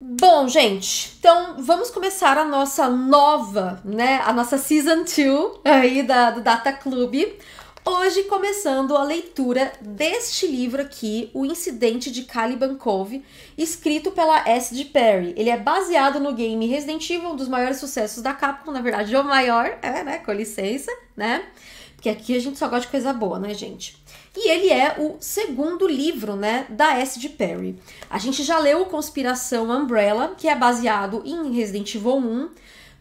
Bom, gente, então vamos começar a nossa nova, né, a nossa Season 2 aí da, do Data Club. Hoje começando a leitura deste livro aqui, O Incidente de Cove, escrito pela S. Perry. Ele é baseado no game Resident Evil, um dos maiores sucessos da Capcom, na verdade o maior, é, né, com licença, né? Porque aqui a gente só gosta de coisa boa, né, gente? e ele é o segundo livro, né, da S. de Perry. A gente já leu Conspiração Umbrella, que é baseado em Resident Evil 1. Uh,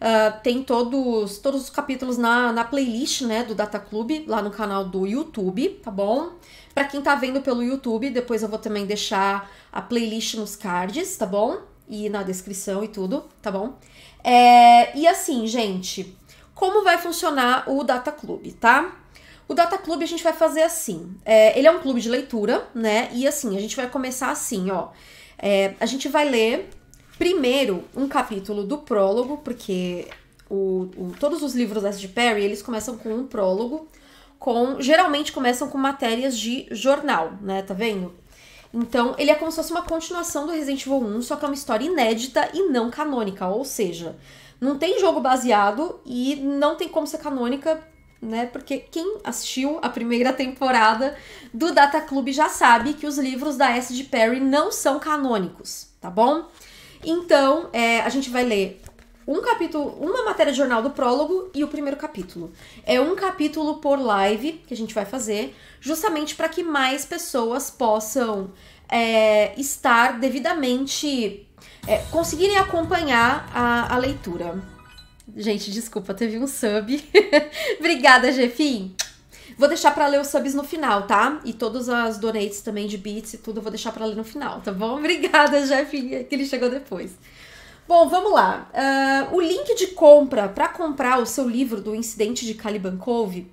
ah, tem todos, todos os capítulos na, na playlist, né, do Data Club, lá no canal do YouTube, tá bom? Para quem tá vendo pelo YouTube, depois eu vou também deixar a playlist nos cards, tá bom? E na descrição e tudo, tá bom? É, e assim, gente, como vai funcionar o Data Club, tá? O Data Club a gente vai fazer assim. É, ele é um clube de leitura, né? E assim, a gente vai começar assim, ó. É, a gente vai ler primeiro um capítulo do prólogo, porque o, o, todos os livros da de Perry, eles começam com um prólogo, com geralmente começam com matérias de jornal, né? Tá vendo? Então, ele é como se fosse uma continuação do Resident Evil 1, só que é uma história inédita e não canônica, ou seja, não tem jogo baseado e não tem como ser canônica né? Porque quem assistiu a primeira temporada do Data Club já sabe que os livros da S. de Perry não são canônicos, tá bom? Então, é, a gente vai ler um capítulo, uma matéria de jornal do prólogo e o primeiro capítulo. É um capítulo por live que a gente vai fazer, justamente para que mais pessoas possam é, estar devidamente é, conseguirem acompanhar a, a leitura. Gente, desculpa, teve um sub. Obrigada, Jefim. Vou deixar para ler os subs no final, tá? E todas as donates também de beats e tudo, eu vou deixar para ler no final, tá bom? Obrigada, Jefinha, que ele chegou depois. Bom, vamos lá. Uh, o link de compra para comprar o seu livro do incidente de Caliban Cove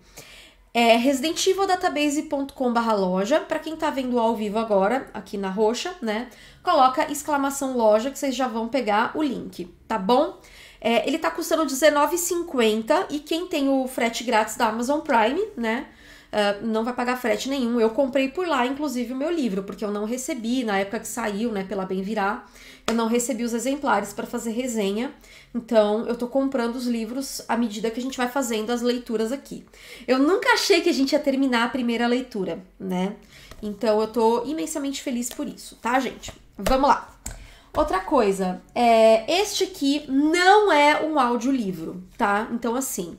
é residentevildatabase.com/loja. Para quem tá vendo ao vivo agora, aqui na roxa, né? Coloca exclamação loja que vocês já vão pegar o link, tá bom? É, ele tá custando R$19,50 e quem tem o frete grátis da Amazon Prime, né? Uh, não vai pagar frete nenhum. Eu comprei por lá, inclusive, o meu livro, porque eu não recebi, na época que saiu, né, pela Bem Virar, eu não recebi os exemplares para fazer resenha. Então, eu tô comprando os livros à medida que a gente vai fazendo as leituras aqui. Eu nunca achei que a gente ia terminar a primeira leitura, né? Então, eu tô imensamente feliz por isso, tá, gente? Vamos lá! Outra coisa, é, este aqui não é um audiolivro, tá? Então, assim,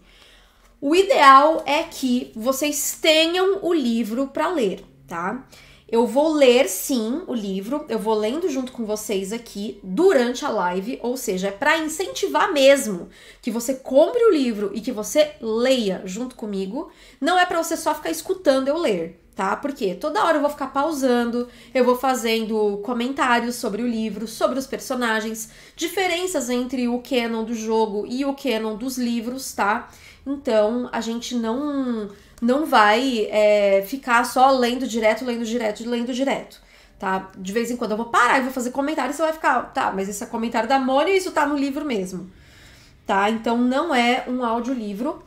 o ideal é que vocês tenham o livro para ler, tá? Eu vou ler sim o livro, eu vou lendo junto com vocês aqui durante a live, ou seja, é para incentivar mesmo que você compre o livro e que você leia junto comigo. Não é para você só ficar escutando eu ler tá? Porque toda hora eu vou ficar pausando, eu vou fazendo comentários sobre o livro, sobre os personagens, diferenças entre o canon do jogo e o canon dos livros, tá? Então a gente não não vai é, ficar só lendo direto, lendo direto, lendo direto. Tá? De vez em quando eu vou parar e vou fazer comentário e você vai ficar, tá, mas esse é comentário da Mônica e isso tá no livro mesmo. Tá? Então não é um audiolivro.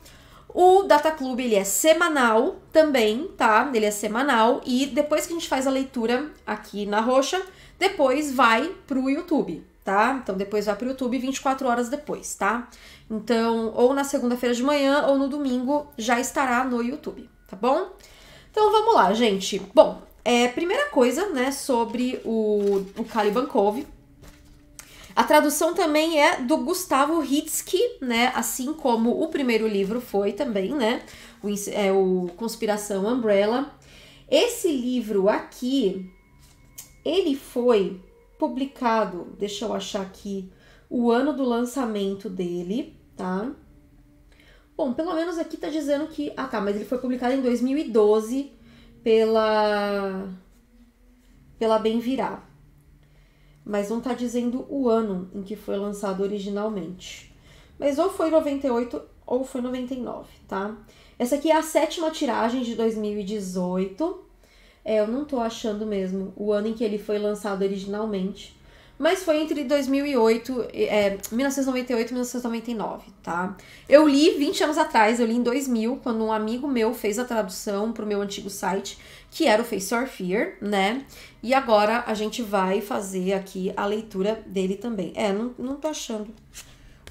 O Data Club, ele é semanal também, tá? Ele é semanal e depois que a gente faz a leitura aqui na roxa, depois vai pro YouTube, tá? Então depois vai pro YouTube 24 horas depois, tá? Então, ou na segunda-feira de manhã ou no domingo já estará no YouTube, tá bom? Então vamos lá, gente. Bom, é, primeira coisa, né, sobre o, o Caliban Cove, a tradução também é do Gustavo Hitzky, né? Assim como o primeiro livro foi também, né? O, é, o Conspiração Umbrella. Esse livro aqui, ele foi publicado, deixa eu achar aqui, o ano do lançamento dele, tá? Bom, pelo menos aqui tá dizendo que. Ah, tá, mas ele foi publicado em 2012 pela. pela Bem Virar mas não está dizendo o ano em que foi lançado originalmente. Mas ou foi 98 ou foi 99, tá? Essa aqui é a sétima tiragem de 2018. É, eu não estou achando mesmo o ano em que ele foi lançado originalmente mas foi entre 2008, é, 1998 e 1999, tá? Eu li 20 anos atrás, eu li em 2000, quando um amigo meu fez a tradução pro meu antigo site, que era o Face Your Fear, né? E agora a gente vai fazer aqui a leitura dele também. É, não, não tô achando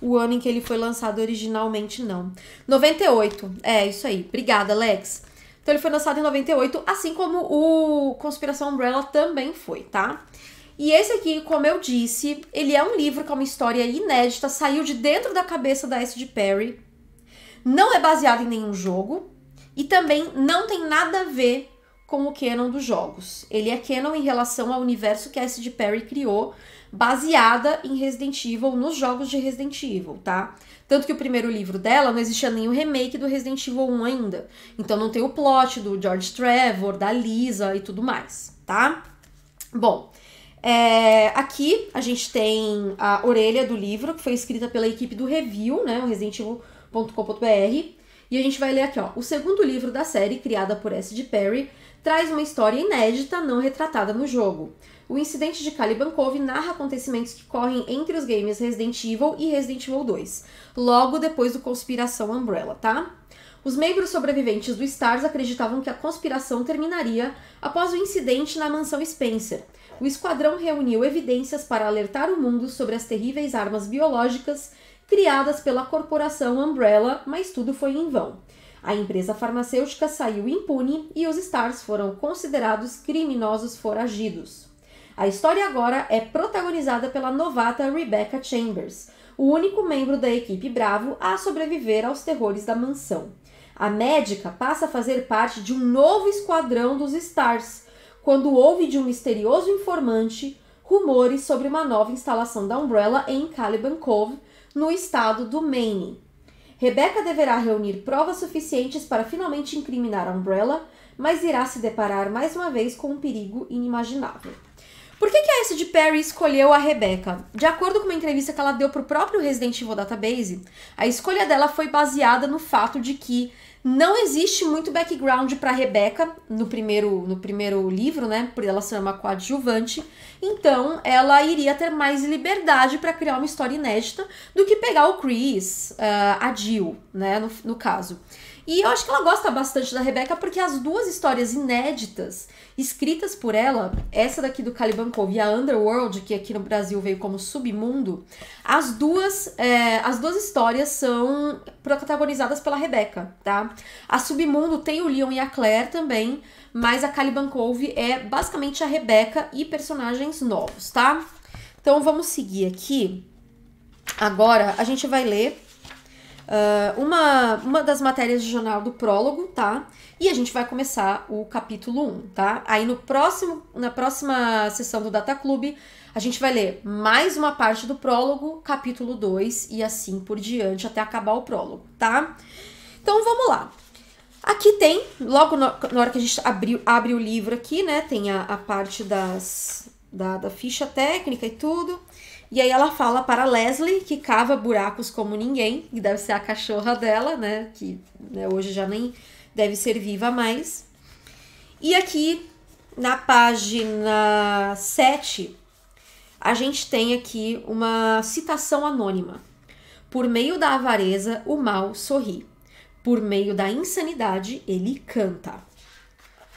o ano em que ele foi lançado originalmente, não. 98, é isso aí. Obrigada, Alex. Então ele foi lançado em 98, assim como o Conspiração Umbrella também foi, tá? E esse aqui, como eu disse, ele é um livro com é uma história inédita, saiu de dentro da cabeça da S.G. Perry, não é baseado em nenhum jogo e também não tem nada a ver com o canon dos jogos. Ele é canon em relação ao universo que a S.G. Perry criou, baseada em Resident Evil, nos jogos de Resident Evil, tá? Tanto que o primeiro livro dela não existia nenhum remake do Resident Evil 1 ainda. Então não tem o plot do George Trevor, da Lisa e tudo mais, tá? Bom, é, aqui a gente tem a orelha do livro, que foi escrita pela equipe do Review, né? O Evil.com.br. E a gente vai ler aqui, ó. O segundo livro da série, criada por S. de Perry, traz uma história inédita não retratada no jogo. O incidente de Calibankov narra acontecimentos que correm entre os games Resident Evil e Resident Evil 2, logo depois do Conspiração Umbrella, tá? Os membros sobreviventes do STARS acreditavam que a conspiração terminaria após o incidente na mansão Spencer, o esquadrão reuniu evidências para alertar o mundo sobre as terríveis armas biológicas criadas pela corporação Umbrella, mas tudo foi em vão. A empresa farmacêutica saiu impune e os Stars foram considerados criminosos foragidos. A história agora é protagonizada pela novata Rebecca Chambers, o único membro da equipe Bravo a sobreviver aos terrores da mansão. A médica passa a fazer parte de um novo esquadrão dos Stars, quando houve de um misterioso informante rumores sobre uma nova instalação da Umbrella em Caliban Cove, no estado do Maine. Rebecca deverá reunir provas suficientes para finalmente incriminar a Umbrella, mas irá se deparar mais uma vez com um perigo inimaginável. Por que, que a S. de Perry escolheu a Rebecca? De acordo com uma entrevista que ela deu para o próprio Resident Evil Database, a escolha dela foi baseada no fato de que não existe muito background para Rebeca no primeiro, no primeiro livro, né? Por ela ser uma coadjuvante. Então, ela iria ter mais liberdade para criar uma história inédita do que pegar o Chris, uh, a Jill, né? No, no caso. E eu acho que ela gosta bastante da Rebeca porque as duas histórias inéditas escritas por ela, essa daqui do Cove e a Underworld, que aqui no Brasil veio como Submundo, as duas, é, as duas histórias são protagonizadas pela Rebeca, tá? A Submundo tem o Leon e a Claire também, mas a Cove é basicamente a Rebeca e personagens novos, tá? Então vamos seguir aqui. Agora a gente vai ler Uh, uma, uma das matérias de jornal do prólogo, tá? E a gente vai começar o capítulo 1, tá? Aí no próximo, na próxima sessão do Data club a gente vai ler mais uma parte do prólogo, capítulo 2 e assim por diante até acabar o prólogo, tá? Então vamos lá. Aqui tem, logo no, na hora que a gente abri, abre o livro aqui, né? Tem a, a parte das, da, da ficha técnica e tudo. E aí ela fala para Leslie, que cava buracos como ninguém, e deve ser a cachorra dela, né? Que né, hoje já nem deve ser viva mais. E aqui na página 7, a gente tem aqui uma citação anônima. Por meio da avareza, o mal sorri. Por meio da insanidade, ele canta.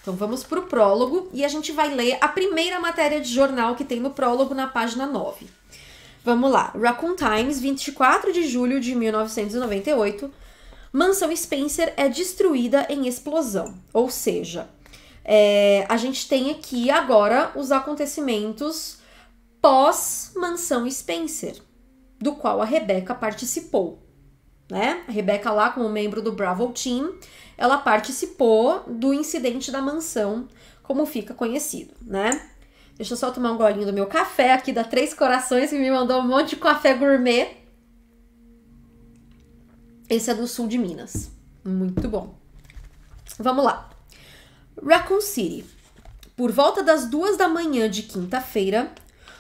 Então vamos para o prólogo e a gente vai ler a primeira matéria de jornal que tem no prólogo na página 9. Vamos lá. Raccoon Times, 24 de julho de 1998. Mansão Spencer é destruída em explosão. Ou seja, é, a gente tem aqui agora os acontecimentos pós-mansão Spencer, do qual a Rebecca participou. Né? A Rebecca lá, como membro do Bravo Team, ela participou do incidente da mansão, como fica conhecido, né? Deixa eu só tomar um golinho do meu café aqui da Três Corações, que me mandou um monte de café gourmet. Esse é do sul de Minas. Muito bom. Vamos lá. Raccoon City. Por volta das duas da manhã de quinta-feira,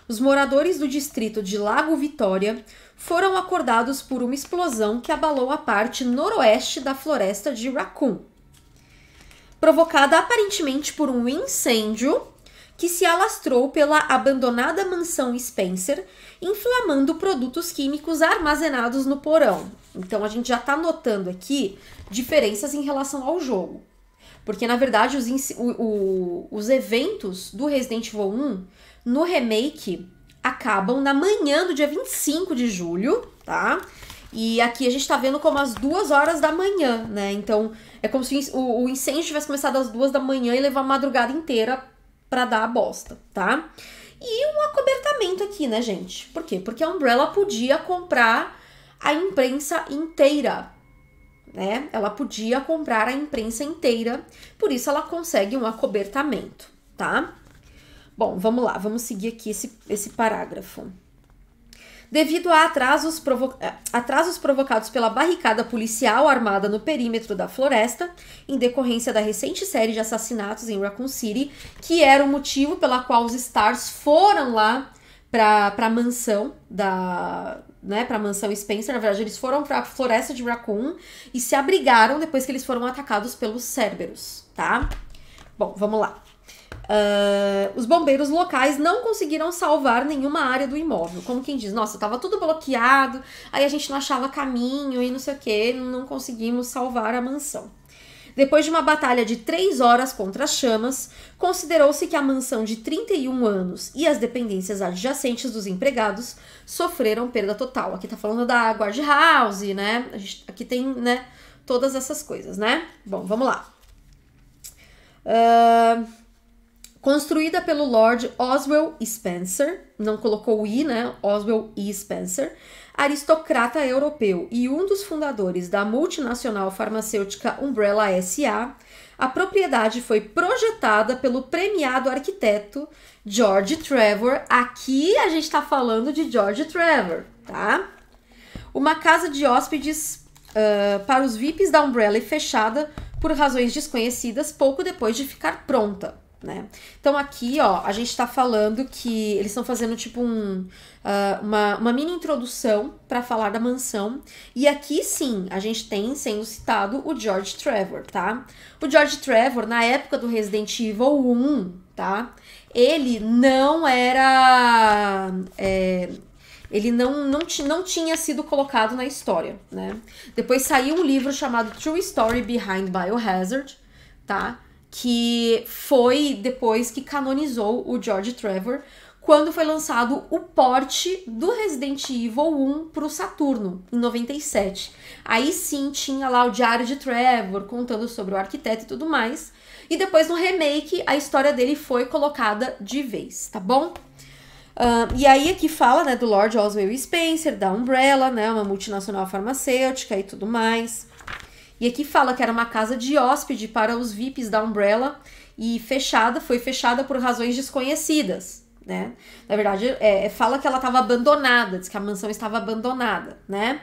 os moradores do distrito de Lago Vitória foram acordados por uma explosão que abalou a parte noroeste da floresta de Raccoon, provocada aparentemente por um incêndio que se alastrou pela abandonada mansão Spencer, inflamando produtos químicos armazenados no porão. Então a gente já está notando aqui diferenças em relação ao jogo. Porque na verdade os, o, o, os eventos do Resident Evil 1 no remake acabam na manhã do dia 25 de julho, tá? E aqui a gente tá vendo como as duas horas da manhã, né? Então é como se o, o incêndio tivesse começado às duas da manhã e levar a madrugada inteira para dar a bosta, tá? E um acobertamento aqui, né, gente? Por quê? Porque a Umbrella podia comprar a imprensa inteira, né? Ela podia comprar a imprensa inteira, por isso ela consegue um acobertamento, tá? Bom, vamos lá, vamos seguir aqui esse, esse parágrafo devido a atrasos, provo atrasos provocados pela barricada policial armada no perímetro da floresta, em decorrência da recente série de assassinatos em Raccoon City, que era o motivo pela qual os Stars foram lá para a mansão da né, para a mansão Spencer, na verdade eles foram para a floresta de Raccoon e se abrigaram depois que eles foram atacados pelos Cerberus, tá? Bom, vamos lá. Ah, os bombeiros locais não conseguiram salvar nenhuma área do imóvel. Como quem diz, nossa, tava tudo bloqueado, aí a gente não achava caminho e não sei o que, não conseguimos salvar a mansão. Depois de uma batalha de três horas contra as chamas, considerou-se que a mansão de 31 anos e as dependências adjacentes dos empregados sofreram perda total. Aqui tá falando da guard house, né? Gente, aqui tem, né, todas essas coisas, né? Bom, vamos lá. Uh construída pelo Lord Oswell Spencer, não colocou o I, né? Oswell E. Spencer, aristocrata europeu e um dos fundadores da multinacional farmacêutica Umbrella SA. A propriedade foi projetada pelo premiado arquiteto George Trevor. Aqui a gente está falando de George Trevor, tá? Uma casa de hóspedes uh, para os VIPs da Umbrella e fechada por razões desconhecidas pouco depois de ficar pronta né? Então aqui, ó, a gente tá falando que eles estão fazendo tipo um, uh, uma, uma mini introdução para falar da mansão. E aqui sim, a gente tem sendo citado o George Trevor, tá? O George Trevor, na época do Resident Evil 1, tá? Ele não era. É, ele não, não, não tinha sido colocado na história, né? Depois saiu um livro chamado True Story Behind Biohazard, tá? que foi depois que canonizou o George Trevor quando foi lançado o porte do Resident Evil 1 para o Saturno, em 97. Aí sim tinha lá o Diário de Trevor contando sobre o arquiteto e tudo mais. E depois no remake a história dele foi colocada de vez, tá bom? e aí aqui fala né, do Lord Oswald Spencer, da Umbrella, né, uma multinacional farmacêutica e tudo mais. E aqui fala que era uma casa de hóspede para os VIPs da Umbrella e fechada, foi fechada por razões desconhecidas, né? Na verdade, é, é fala que ela estava abandonada, diz que a mansão estava abandonada, né?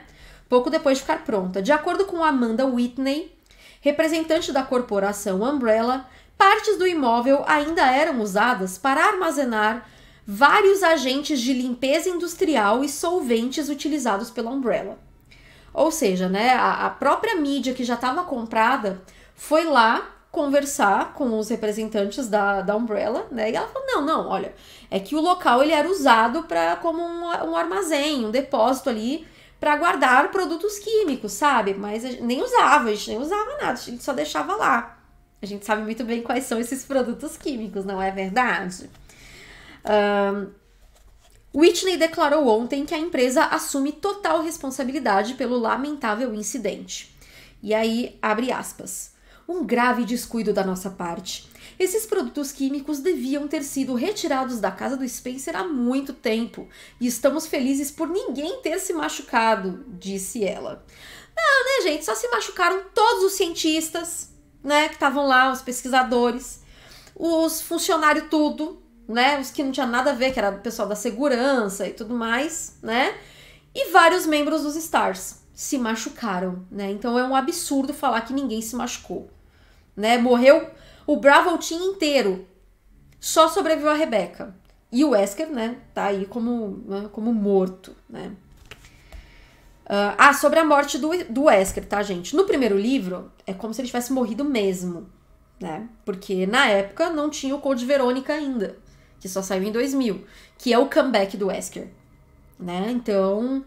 Pouco depois de ficar pronta. De acordo com Amanda Whitney, representante da corporação Umbrella, partes do imóvel ainda eram usadas para armazenar vários agentes de limpeza industrial e solventes utilizados pela Umbrella. Ou seja, né, a, a própria mídia que já estava comprada foi lá conversar com os representantes da, da Umbrella, né? E ela falou: não, não, olha, é que o local ele era usado para como um, um armazém, um depósito ali para guardar produtos químicos, sabe? Mas gente, nem usava, a gente nem usava nada, a gente só deixava lá. A gente sabe muito bem quais são esses produtos químicos, não é verdade? Um, Whitley declarou ontem que a empresa assume total responsabilidade pelo lamentável incidente. E aí, abre aspas. Um grave descuido da nossa parte. Esses produtos químicos deviam ter sido retirados da casa do Spencer há muito tempo e estamos felizes por ninguém ter se machucado, disse ela. Não, né, gente? Só se machucaram todos os cientistas, né, que estavam lá, os pesquisadores, os funcionários, tudo, né? Os que não tinha nada a ver, que era o pessoal da segurança e tudo mais, né? E vários membros dos Stars se machucaram, né? Então é um absurdo falar que ninguém se machucou, né? Morreu o Bravo Team inteiro. Só sobreviveu a Rebeca. E o Wesker, né, tá aí como, né, como morto, né? Uh, ah, sobre a morte do, do Wesker, tá, gente? No primeiro livro, é como se ele tivesse morrido mesmo, né? Porque na época não tinha o Code Verônica ainda, que só saiu em 2000, que é o comeback do Wesker, né? Então,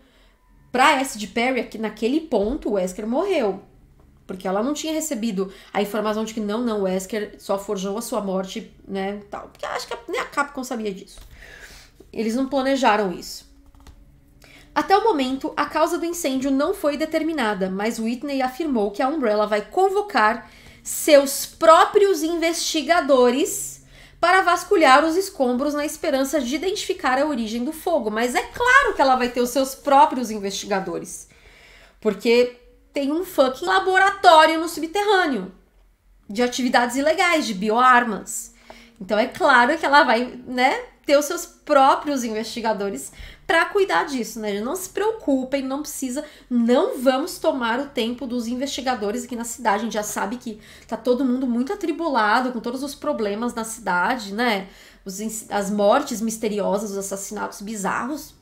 pra S de Perry, naquele ponto, o Wesker morreu. Porque ela não tinha recebido a informação de que não, não, o Wesker só forjou a sua morte, né, tal. Porque acho que nem a Capcom sabia disso. Eles não planejaram isso. Até o momento, a causa do incêndio não foi determinada, mas Whitney afirmou que a Umbrella vai convocar seus próprios investigadores para vasculhar os escombros na esperança de identificar a origem do fogo. Mas é claro que ela vai ter os seus próprios investigadores, porque tem um fucking laboratório no subterrâneo de atividades ilegais, de bioarmas. Então é claro que ela vai, né, ter os seus próprios investigadores para cuidar disso, né? Não se preocupem, não precisa, não vamos tomar o tempo dos investigadores aqui na cidade. A gente já sabe que tá todo mundo muito atribulado com todos os problemas na cidade, né? Os, as mortes misteriosas, os assassinatos bizarros.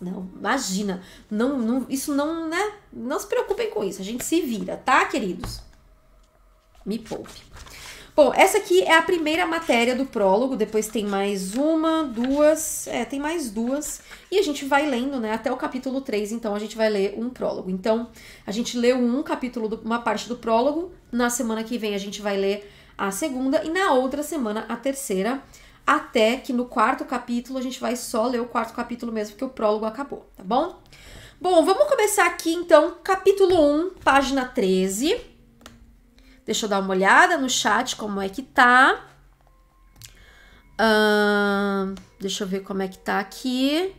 Não, imagina, não, não, isso não, né? Não se preocupem com isso, a gente se vira, tá, queridos? Me poupe. Bom, essa aqui é a primeira matéria do prólogo, depois tem mais uma, duas, é, tem mais duas, e a gente vai lendo, né, até o capítulo 3, então a gente vai ler um prólogo. Então, a gente leu um capítulo, do, uma parte do prólogo, na semana que vem a gente vai ler a segunda, e na outra semana a terceira, até que no quarto capítulo a gente vai só ler o quarto capítulo mesmo, porque o prólogo acabou, tá bom? Bom, vamos começar aqui então, capítulo 1, página 13. Deixa eu dar uma olhada no chat como é que tá. Uh, deixa eu ver como é que tá aqui.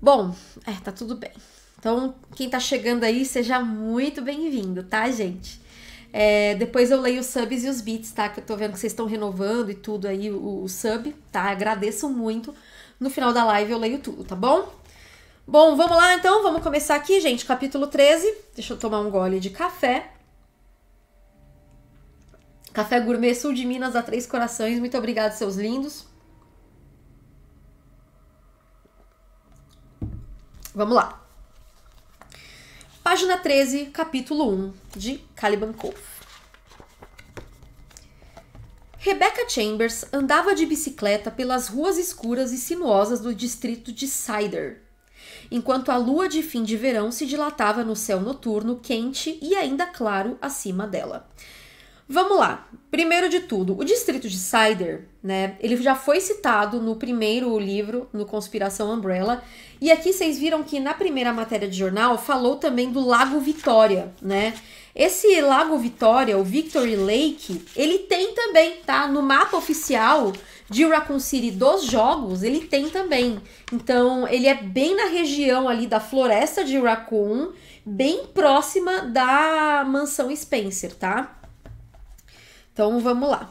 Bom, é, tá tudo bem. Então, quem tá chegando aí, seja muito bem-vindo, tá, gente? É, depois eu leio os subs e os bits, tá? Que eu tô vendo que vocês estão renovando e tudo aí, o, o sub, tá? Agradeço muito. No final da live eu leio tudo, tá bom? Bom, vamos lá então, vamos começar aqui, gente. Capítulo 13. Deixa eu tomar um gole de café. Café Gourmet Sul de Minas a Três Corações. Muito obrigado, seus lindos. Vamos lá. Página 13, capítulo 1 de Caliban Cove. Rebecca Chambers andava de bicicleta pelas ruas escuras e sinuosas do distrito de Sider enquanto a lua de fim de verão se dilatava no céu noturno quente e ainda claro acima dela. Vamos lá. Primeiro de tudo, o distrito de Cider, né? Ele já foi citado no primeiro livro, no Conspiração Umbrella. E aqui vocês viram que na primeira matéria de jornal falou também do Lago Vitória, né? Esse Lago Vitória, o Victory Lake, ele tem também, tá? No mapa oficial de Raccoon City dos jogos, ele tem também. Então, ele é bem na região ali da floresta de Raccoon, bem próxima da mansão Spencer, tá? Então, vamos lá.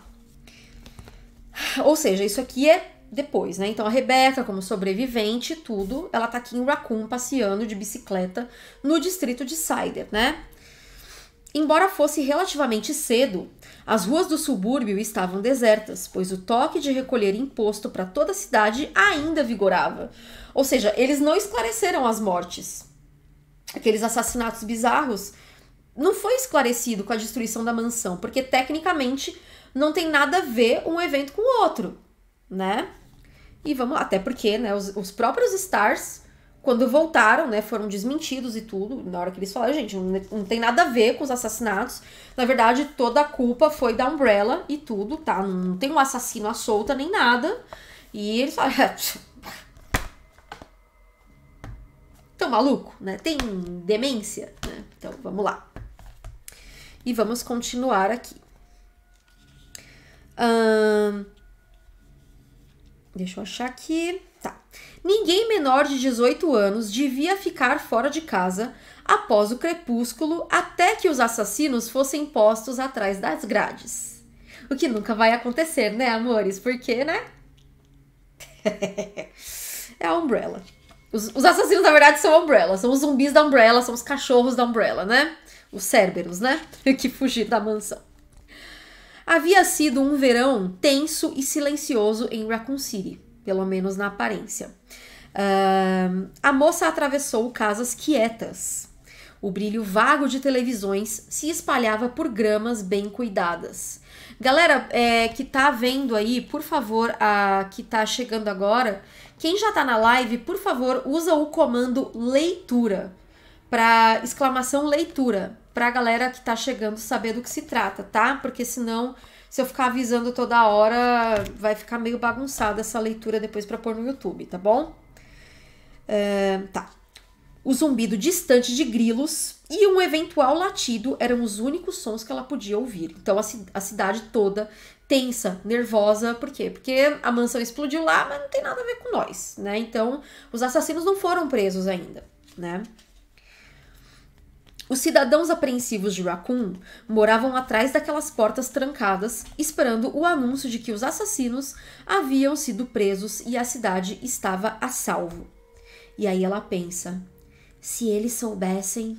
Ou seja, isso aqui é depois, né? Então a Rebeca, como sobrevivente, tudo, ela tá aqui em Raccoon passeando de bicicleta no distrito de Cider, né? Embora fosse relativamente cedo, as ruas do subúrbio estavam desertas, pois o toque de recolher imposto para toda a cidade ainda vigorava. Ou seja, eles não esclareceram as mortes. Aqueles assassinatos bizarros não foi esclarecido com a destruição da mansão, porque tecnicamente não tem nada a ver um evento com o outro, né? E vamos, até porque, né, os, os próprios Stars quando voltaram, né, foram desmentidos e tudo, na hora que eles falaram, gente, não, não tem nada a ver com os assassinatos. Na verdade, toda a culpa foi da Umbrella e tudo, tá? Não tem um assassino à solta nem nada. E eles falaram, é, tão maluco, né? Tem demência, né? Então vamos lá. E vamos continuar aqui. Hum... Deixa eu achar aqui. Tá ninguém menor de 18 anos devia ficar fora de casa após o crepúsculo até que os assassinos fossem postos atrás das grades. O que nunca vai acontecer, né, amores? Porque, né? é a Umbrella. Os, os, assassinos, na verdade, são a Umbrella. São os zumbis da Umbrella, são os cachorros da Umbrella, né? Os Cerberus, né? que fugiram da mansão. Havia sido um verão tenso e silencioso em Raccoon City pelo menos na aparência. Uh, a moça atravessou casas quietas. O brilho vago de televisões se espalhava por gramas bem cuidadas. Galera é, que tá vendo aí, por favor, a que tá chegando agora, quem já tá na live, por favor, usa o comando leitura para exclamação leitura, para a galera que tá chegando saber do que se trata, tá? Porque senão se eu ficar avisando toda hora, vai ficar meio bagunçada essa leitura depois para pôr no YouTube, tá bom? É, tá. O zumbido distante de grilos e um eventual latido eram os únicos sons que ela podia ouvir. Então a, a cidade toda tensa, nervosa, por quê? Porque a mansão explodiu lá, mas não tem nada a ver com nós, né? Então os assassinos não foram presos ainda, né? Os cidadãos apreensivos de Raccoon moravam atrás daquelas portas trancadas, esperando o anúncio de que os assassinos haviam sido presos e a cidade estava a salvo. E aí ela pensa: se eles soubessem,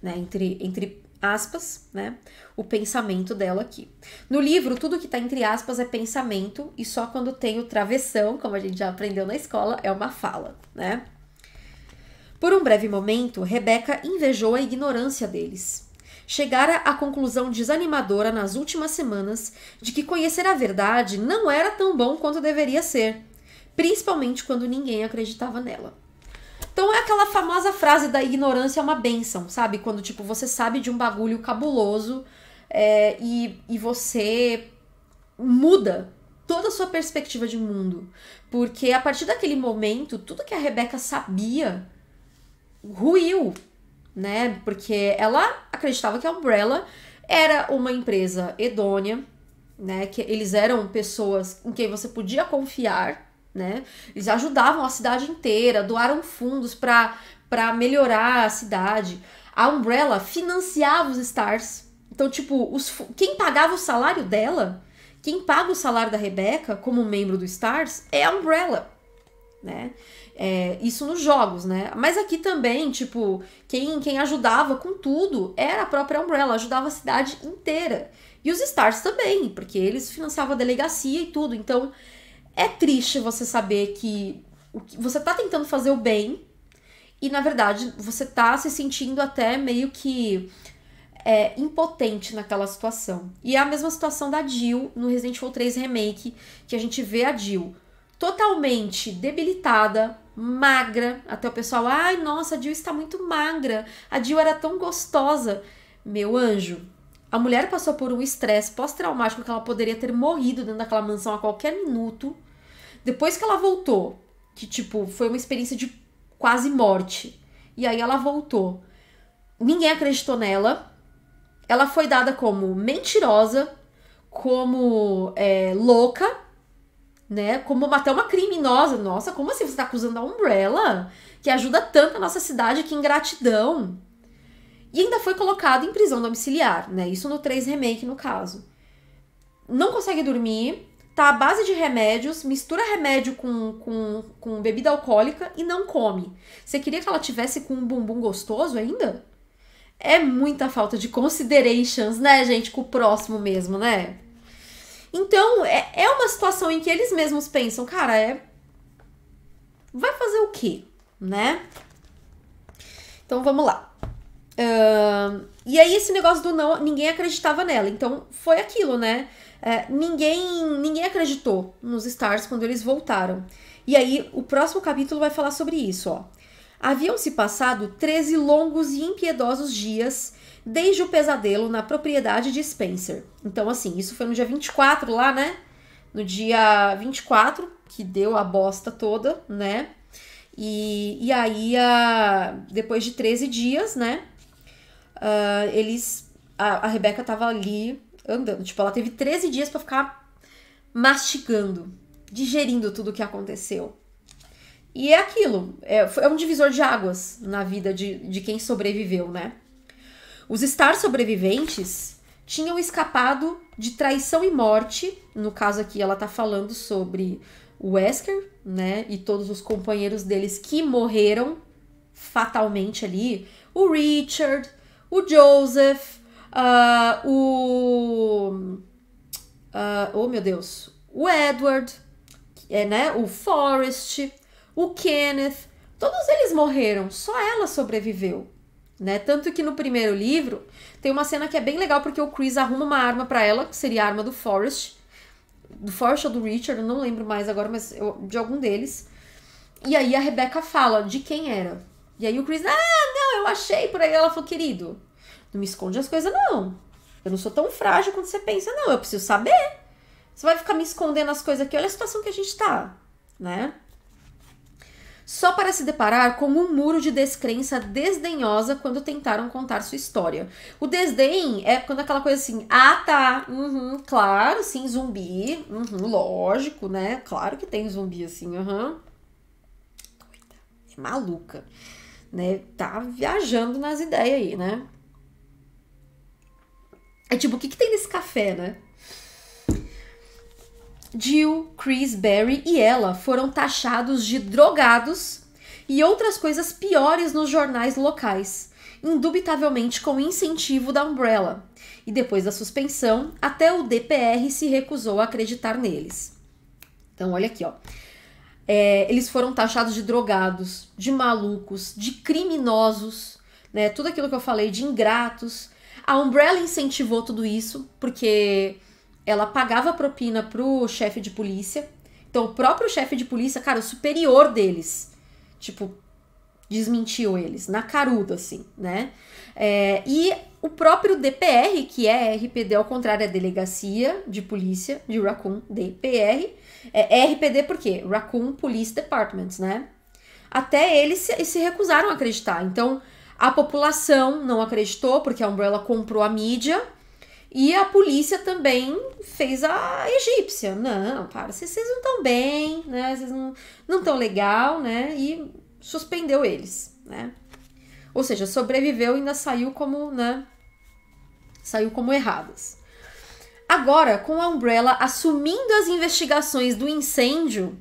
né, entre, entre aspas, né, o pensamento dela aqui. No livro, tudo que está entre aspas é pensamento e só quando tem o travessão, como a gente já aprendeu na escola, é uma fala, né? Por um breve momento, Rebeca invejou a ignorância deles. Chegara à conclusão desanimadora nas últimas semanas de que conhecer a verdade não era tão bom quanto deveria ser, principalmente quando ninguém acreditava nela. Então é aquela famosa frase da ignorância é uma benção, sabe? Quando tipo você sabe de um bagulho cabuloso é, e, e você muda toda a sua perspectiva de mundo, porque a partir daquele momento tudo que a Rebeca sabia ruiu, né? Porque ela acreditava que a Umbrella era uma empresa idônea, né? Que eles eram pessoas em quem você podia confiar, né? Eles ajudavam a cidade inteira, doaram fundos para para melhorar a cidade. A Umbrella financiava os Stars. Então, tipo, os, quem pagava o salário dela, quem paga o salário da Rebeca como membro do Stars é a Umbrella, né? É, isso nos jogos, né? Mas aqui também, tipo, quem, quem ajudava com tudo era a própria Umbrella, ajudava a cidade inteira. E os Stars também, porque eles financiavam a delegacia e tudo. Então, é triste você saber que você tá tentando fazer o bem e, na verdade, você tá se sentindo até meio que é, impotente naquela situação. E é a mesma situação da Jill no Resident Evil 3 Remake, que a gente vê a Jill totalmente debilitada, magra. Até o pessoal, ai, nossa, a Jill está muito magra. A Jill era tão gostosa. Meu anjo, a mulher passou por um estresse pós-traumático que ela poderia ter morrido dentro daquela mansão a qualquer minuto. Depois que ela voltou, que tipo, foi uma experiência de quase morte. E aí ela voltou. Ninguém acreditou nela. Ela foi dada como mentirosa, como é, louca né? Como até uma criminosa. Nossa, como assim você tá acusando a Umbrella? Que ajuda tanto a nossa cidade, que ingratidão. E ainda foi colocado em prisão domiciliar, né? Isso no 3 Remake, no caso. Não consegue dormir, tá à base de remédios, mistura remédio com, com, com bebida alcoólica e não come. Você queria que ela tivesse com um bumbum gostoso ainda? É muita falta de considerations, né, gente, com o próximo mesmo, né? Então, é, é uma situação em que eles mesmos pensam, cara, é. Vai fazer o quê? Né? Então vamos lá. Uh, e aí, esse negócio do não, ninguém acreditava nela. Então, foi aquilo, né? É, ninguém, ninguém acreditou nos Stars quando eles voltaram. E aí, o próximo capítulo vai falar sobre isso, ó. Haviam se passado 13 longos e impiedosos dias desde o pesadelo na propriedade de Spencer. Então, assim, isso foi no dia 24 lá, né? No dia 24, que deu a bosta toda, né? E, e aí, a, depois de 13 dias, né? Uh, eles. A, a Rebeca tava ali andando. Tipo, ela teve 13 dias para ficar mastigando, digerindo tudo o que aconteceu. E é aquilo. É, é um divisor de águas na vida de, de quem sobreviveu, né? Os Star sobreviventes tinham escapado de traição e morte. No caso aqui, ela tá falando sobre o Wesker, né? E todos os companheiros deles que morreram fatalmente ali. O Richard, o Joseph, uh, o. Uh, oh meu Deus! O Edward, é, né? O Forrest, o Kenneth. Todos eles morreram, só ela sobreviveu. Né? Tanto que no primeiro livro tem uma cena que é bem legal porque o Chris arruma uma arma para ela, que seria a arma do Forrest, do Forrest ou do Richard, não lembro mais agora, mas eu, de algum deles. E aí a Rebecca fala de quem era. E aí o Chris, ah, não, eu achei por aí. Ela falou, querido, não me esconde as coisas, não. Eu não sou tão frágil quanto você pensa, não. Eu preciso saber. Você vai ficar me escondendo as coisas aqui. Olha a situação que a gente tá, né? só para se deparar com um muro de descrença desdenhosa quando tentaram contar sua história. O desdém é quando aquela coisa assim, ah tá, uhum, claro, sim, zumbi, uhum, lógico, né? Claro que tem zumbi assim, aham. Uhum. Doida, é maluca, né? Tá viajando nas ideias aí, né? É tipo, o que, que tem nesse café, né? Jill, Chris Barry e ela foram taxados de drogados e outras coisas piores nos jornais locais, indubitavelmente com incentivo da Umbrella. E depois da suspensão, até o DPR se recusou a acreditar neles. Então, olha aqui, ó. É, eles foram taxados de drogados, de malucos, de criminosos, né? Tudo aquilo que eu falei, de ingratos. A Umbrella incentivou tudo isso, porque ela pagava propina pro chefe de polícia. Então, o próprio chefe de polícia, cara, o superior deles, tipo, desmentiu eles, na caruda, assim, né? É, e o próprio DPR, que é RPD, ao contrário, é Delegacia de Polícia de Raccoon, DPR. É RPD por quê? Raccoon Police Department, né? Até eles se, se recusaram a acreditar. Então, a população não acreditou, porque a Umbrella comprou a mídia e a polícia também fez a egípcia. Não, para, vocês não estão bem, né? Vocês não tão legal, né? E suspendeu eles, né? Ou seja, sobreviveu e ainda saiu como, né? Saiu como erradas. Agora, com a Umbrella assumindo as investigações do incêndio,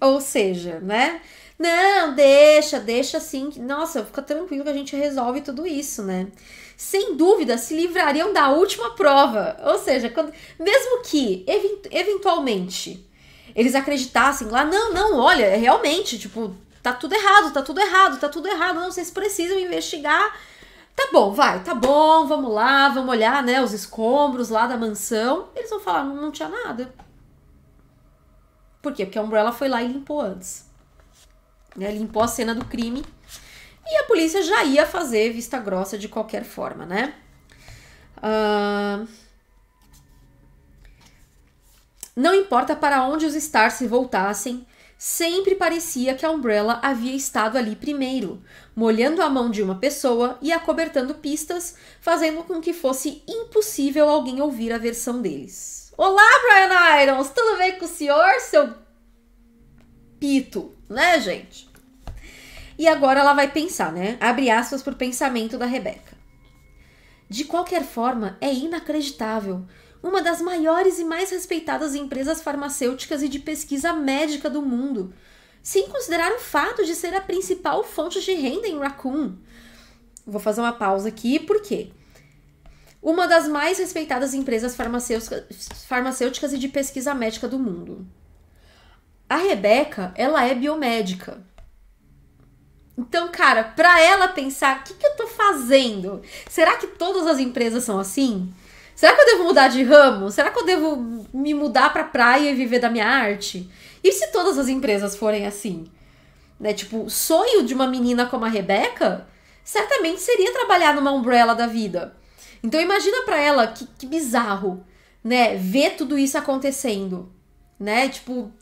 ou seja, né? Não, deixa, deixa assim. Nossa, fica tranquilo que a gente resolve tudo isso, né? Sem dúvida, se livrariam da última prova. Ou seja, quando, mesmo que eventualmente eles acreditassem lá, não, não, olha, é realmente, tipo, tá tudo errado, tá tudo errado, tá tudo errado, não, vocês precisam investigar. Tá bom, vai, tá bom, vamos lá, vamos olhar, né, os escombros lá da mansão. Eles vão falar, não, não tinha nada. Por quê? Porque a Umbrella foi lá e limpou antes né, limpou a cena do crime e a polícia já ia fazer vista grossa de qualquer forma, né? Uh... Não importa para onde os Stars se voltassem, sempre parecia que a Umbrella havia estado ali primeiro, molhando a mão de uma pessoa e acobertando pistas, fazendo com que fosse impossível alguém ouvir a versão deles. Olá, Brian Irons! Tudo bem com o senhor, seu pito? né, gente? E agora ela vai pensar, né? Abre aspas por pensamento da Rebeca. De qualquer forma, é inacreditável. Uma das maiores e mais respeitadas empresas farmacêuticas e de pesquisa médica do mundo, sem considerar o fato de ser a principal fonte de renda em Raccoon. Vou fazer uma pausa aqui, por quê? Uma das mais respeitadas empresas farmacêuticas e de pesquisa médica do mundo. A Rebeca, ela é biomédica. Então, cara, para ela pensar, o que, que eu tô fazendo? Será que todas as empresas são assim? Será que eu devo mudar de ramo? Será que eu devo me mudar pra praia e viver da minha arte? E se todas as empresas forem assim? Né? Tipo, o sonho de uma menina como a Rebeca certamente seria trabalhar numa umbrella da vida. Então imagina para ela que, que bizarro, né? Ver tudo isso acontecendo, né? Tipo,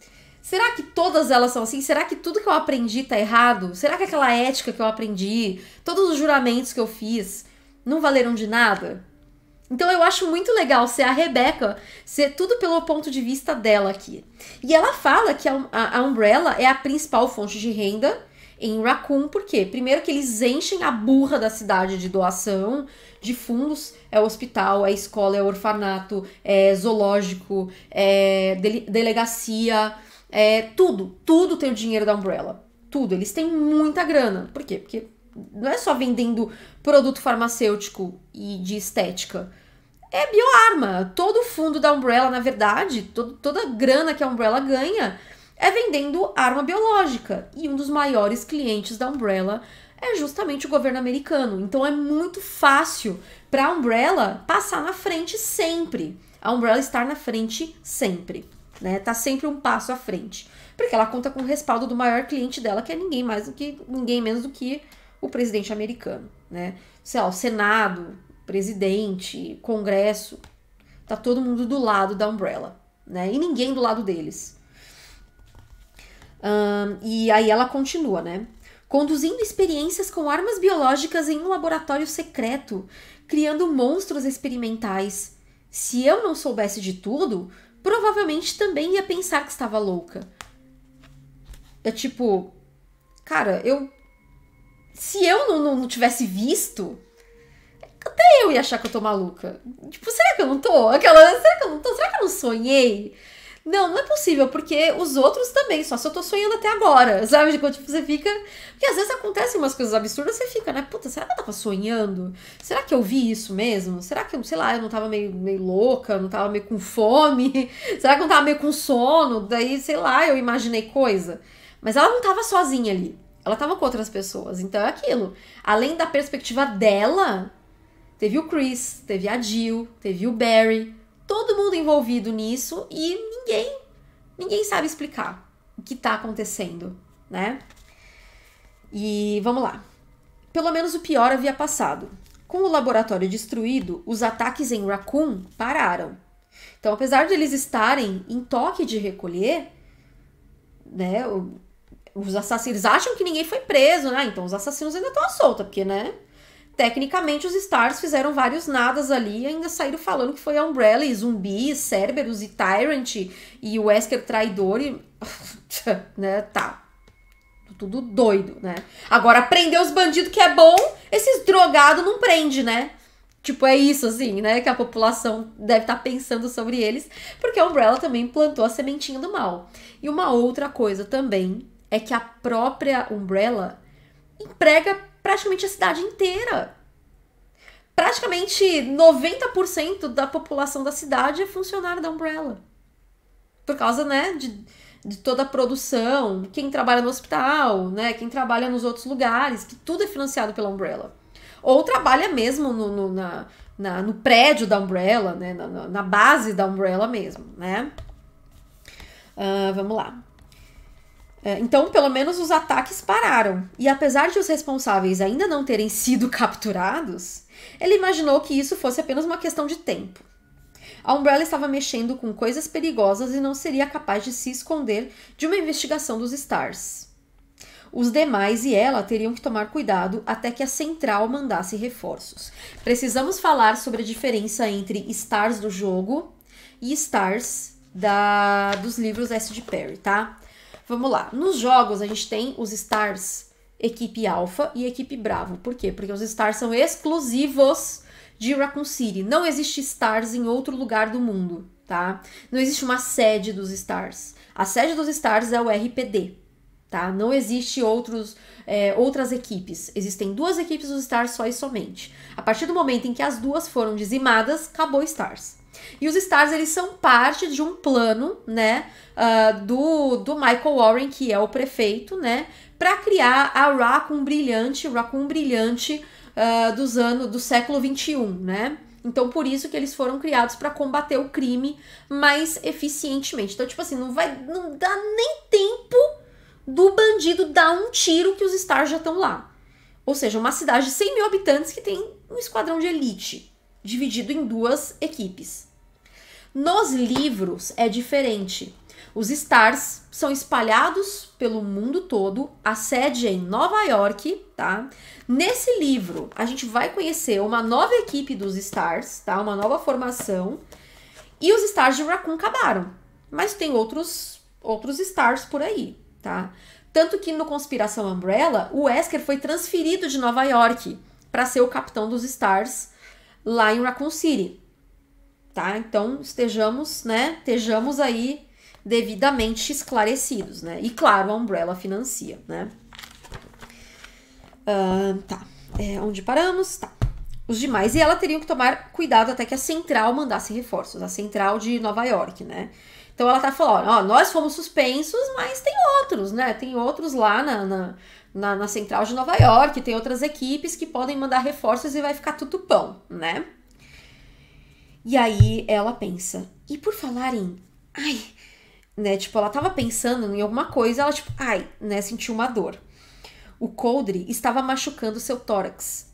Será que todas elas são assim? Será que tudo que eu aprendi tá errado? Será que aquela ética que eu aprendi, todos os juramentos que eu fiz, não valeram de nada? Então eu acho muito legal ser a Rebeca, ser tudo pelo ponto de vista dela aqui. E ela fala que a, a Umbrella é a principal fonte de renda em Raccoon, por quê? Primeiro que eles enchem a burra da cidade de doação, de fundos, é o hospital, é a escola, é o orfanato, é zoológico, é dele, delegacia, é, tudo, tudo tem o dinheiro da Umbrella. Tudo. Eles têm muita grana. Por quê? Porque não é só vendendo produto farmacêutico e de estética. É bioarma. Todo o fundo da Umbrella, na verdade, todo, toda a grana que a Umbrella ganha é vendendo arma biológica. E um dos maiores clientes da Umbrella é justamente o governo americano. Então é muito fácil para a Umbrella passar na frente sempre. A Umbrella estar na frente sempre né? Tá sempre um passo à frente, porque ela conta com o respaldo do maior cliente dela, que é ninguém mais do que ninguém menos do que o presidente americano, né? Sei lá, o Senado, presidente, Congresso, tá todo mundo do lado da Umbrella, né? E ninguém do lado deles. Um, e aí ela continua, né? Conduzindo experiências com armas biológicas em um laboratório secreto, criando monstros experimentais. Se eu não soubesse de tudo, provavelmente também ia pensar que estava louca. É tipo, cara, eu. Se eu não, não, não tivesse visto, até eu ia achar que eu tô maluca. Tipo, será que eu não tô? Aquela, será que eu não tô? Será que eu não sonhei? Não, não é possível, porque os outros também, só se eu tô sonhando até agora, sabe? Quando tipo, você fica. Porque às vezes acontecem umas coisas absurdas, você fica, né? Puta, será que eu tava sonhando? Será que eu vi isso mesmo? Será que eu, sei lá, eu não tava meio, meio louca, não tava meio com fome? Será que eu não tava meio com sono? Daí, sei lá, eu imaginei coisa. Mas ela não tava sozinha ali. Ela tava com outras pessoas. Então é aquilo. Além da perspectiva dela, teve o Chris, teve a Jill, teve o Barry, todo mundo envolvido nisso e ninguém, ninguém sabe explicar o que está acontecendo, né? E vamos lá. Pelo menos o pior havia passado. Com o laboratório destruído, os ataques em Raccoon pararam. Então, apesar de eles estarem em toque de recolher, né, os assassinos acham que ninguém foi preso, né? Então os assassinos ainda estão à solta, porque, né? Tecnicamente, os Stars fizeram vários nadas ali e ainda saíram falando que foi a Umbrella e Zumbi, Cerberus e Tyrant e o Wesker Traidor e... né, tá. Tudo doido, né? Agora, prender os bandidos que é bom, esses drogados não prende, né? Tipo, é isso, assim, né? Que a população deve estar tá pensando sobre eles, porque a Umbrella também plantou a sementinha do mal. E uma outra coisa também é que a própria Umbrella emprega praticamente a cidade inteira. Praticamente 90% da população da cidade é funcionário da Umbrella. Por causa, né, de, de toda a produção, quem trabalha no hospital, né, quem trabalha nos outros lugares, que tudo é financiado pela Umbrella. Ou trabalha mesmo no, no na, na, no prédio da Umbrella, né, na, na base da Umbrella mesmo, né. Uh, vamos lá. É, então, pelo menos os ataques pararam. E apesar de os responsáveis ainda não terem sido capturados, ele imaginou que isso fosse apenas uma questão de tempo. A Umbrella estava mexendo com coisas perigosas e não seria capaz de se esconder de uma investigação dos Stars. Os demais e ela teriam que tomar cuidado até que a central mandasse reforços. Precisamos falar sobre a diferença entre Stars do jogo e Stars da, dos livros S. de Perry, tá? Vamos lá. Nos jogos a gente tem os stars equipe alfa e equipe bravo. Por quê? Porque os stars são exclusivos de Raccoon City. Não existe stars em outro lugar do mundo, tá? Não existe uma sede dos stars. A sede dos stars é o RPD, tá? Não existe outros, é, outras equipes. Existem duas equipes dos stars só e somente. A partir do momento em que as duas foram dizimadas, acabou stars. E os Stars, eles são parte de um plano, né, uh, do, do Michael Warren, que é o prefeito, né, para criar a Raccoon Brilhante, Raccoon Brilhante uh, dos anos, do século XXI, né. Então, por isso que eles foram criados para combater o crime mais eficientemente. Então, tipo assim, não vai, não dá nem tempo do bandido dar um tiro que os Stars já estão lá. Ou seja, uma cidade de 100 mil habitantes que tem um esquadrão de elite dividido em duas equipes. Nos livros é diferente. Os Stars são espalhados pelo mundo todo, a sede é em Nova York, tá? Nesse livro, a gente vai conhecer uma nova equipe dos Stars, tá? Uma nova formação. E os Stars de Raccoon acabaram, mas tem outros outros Stars por aí, tá? Tanto que no Conspiração Umbrella, o Wesker foi transferido de Nova York para ser o capitão dos Stars lá em Raccoon City, tá? Então estejamos, né? Estejamos aí devidamente esclarecidos, né? E claro, a Umbrella financia, né? Uh, tá. É, onde paramos? Tá. Os demais. E ela teriam que tomar cuidado até que a central mandasse reforços, a central de Nova York, né? Então ela tá falando, ó, nós fomos suspensos, mas tem outros, né? Tem outros lá na, na na, na central de Nova York, tem outras equipes que podem mandar reforços e vai ficar tudo pão, né? E aí ela pensa, e por falar em. Ai, né? Tipo, ela tava pensando em alguma coisa, ela, tipo, ai, né? Sentiu uma dor. O coldre estava machucando seu tórax.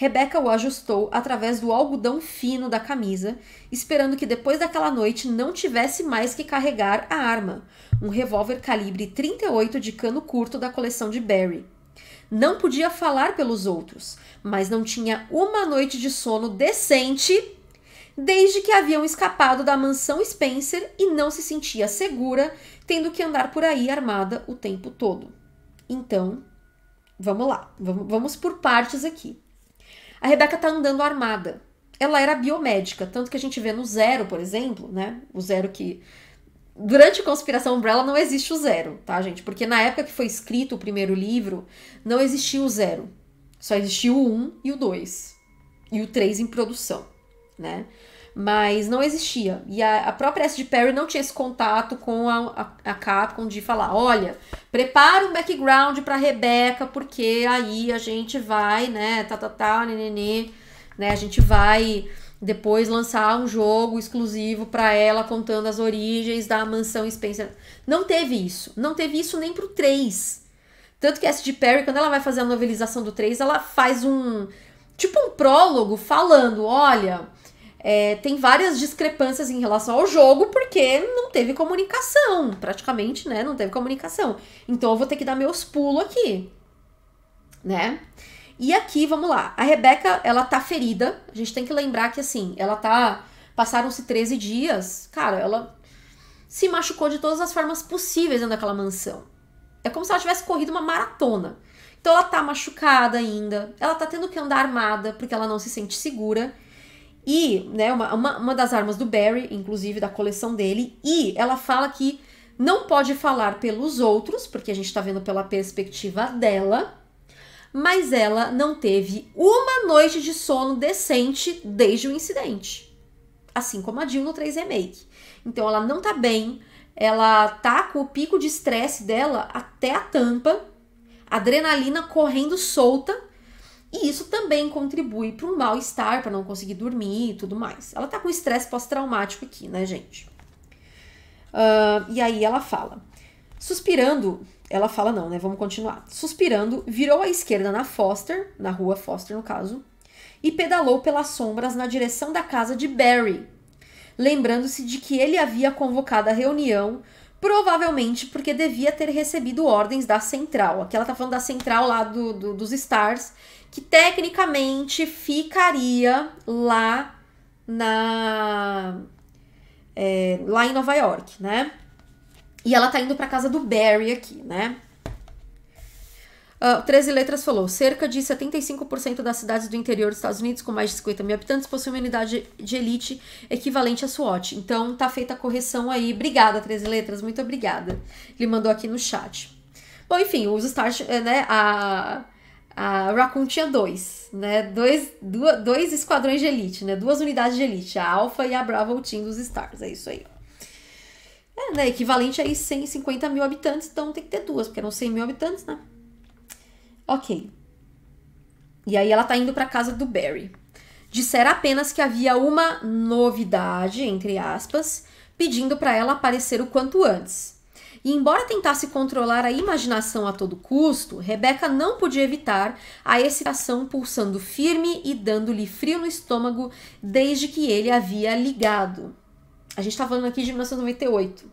Rebeca o ajustou através do algodão fino da camisa, esperando que depois daquela noite não tivesse mais que carregar a arma, um revólver calibre 38 de cano curto da coleção de Barry. Não podia falar pelos outros, mas não tinha uma noite de sono decente desde que haviam escapado da mansão Spencer e não se sentia segura, tendo que andar por aí armada o tempo todo. Então, vamos lá, vamos por partes aqui. A Rebeca tá andando armada. Ela era biomédica, tanto que a gente vê no Zero, por exemplo, né? O Zero que durante a conspiração Umbrella não existe o zero, tá, gente? Porque na época que foi escrito o primeiro livro, não existia o zero. Só existia o um e o dois. E o três em produção, né? mas não existia. E a, a própria S. de Perry não tinha esse contato com a, a, a Capcom de falar: olha, prepara um background para Rebeca, porque aí a gente vai, né, tá, tá, tá, nenê, né, né, né, né, a gente vai depois lançar um jogo exclusivo para ela contando as origens da mansão Spencer. Não teve isso. Não teve isso nem pro 3. Tanto que a S.G. Perry, quando ela vai fazer a novelização do 3, ela faz um. Tipo um prólogo falando: olha, é, tem várias discrepâncias em relação ao jogo, porque não teve comunicação, praticamente, né? Não teve comunicação. Então eu vou ter que dar meus pulos aqui, né? E aqui, vamos lá. A Rebeca, ela tá ferida. A gente tem que lembrar que, assim, ela tá. Passaram-se 13 dias. Cara, ela se machucou de todas as formas possíveis dentro daquela mansão. É como se ela tivesse corrido uma maratona. Então ela tá machucada ainda. Ela tá tendo que andar armada, porque ela não se sente segura. E, né, uma, uma, uma das armas do Barry, inclusive da coleção dele, e ela fala que não pode falar pelos outros, porque a gente tá vendo pela perspectiva dela, mas ela não teve uma noite de sono decente desde o incidente. Assim como a Jill no 3 Remake. Então ela não tá bem, ela tá com o pico de estresse dela até a tampa, adrenalina correndo solta, e isso também contribui para um mal-estar, para não conseguir dormir e tudo mais. Ela tá com estresse pós-traumático aqui, né, gente? Uh, e aí ela fala. Suspirando, ela fala não, né? Vamos continuar. Suspirando, virou à esquerda na Foster, na rua Foster no caso, e pedalou pelas sombras na direção da casa de Barry, lembrando-se de que ele havia convocado a reunião, provavelmente porque devia ter recebido ordens da central. Aqui ela tá falando da central lá do, do dos Stars, que tecnicamente ficaria lá na é, lá em Nova York, né? E ela tá indo para casa do Barry aqui, né? Uh, ah, 13 Letras falou: cerca de 75% das cidades do interior dos Estados Unidos, com mais de 50 mil habitantes, possuem uma unidade de elite equivalente à SWAT. Então, tá feita a correção aí. Obrigada, 13 Letras, muito obrigada. Ele mandou aqui no chat. Bom, enfim, os Stars, eh, né? A, a Raccoon tinha dois, né? Dois, duas, dois esquadrões de elite, né? Duas unidades de elite, a Alpha e a Bravo Team dos Stars, é isso aí. É, né? Equivalente aí 150 mil habitantes, então tem que ter duas, porque eram 100 mil habitantes, né? Ok. E aí ela tá indo pra casa do Barry. Dissera apenas que havia uma novidade, entre aspas, pedindo para ela aparecer o quanto antes. E embora tentasse controlar a imaginação a todo custo, Rebeca não podia evitar a excitação pulsando firme e dando-lhe frio no estômago desde que ele havia ligado. A gente está falando aqui de 1998.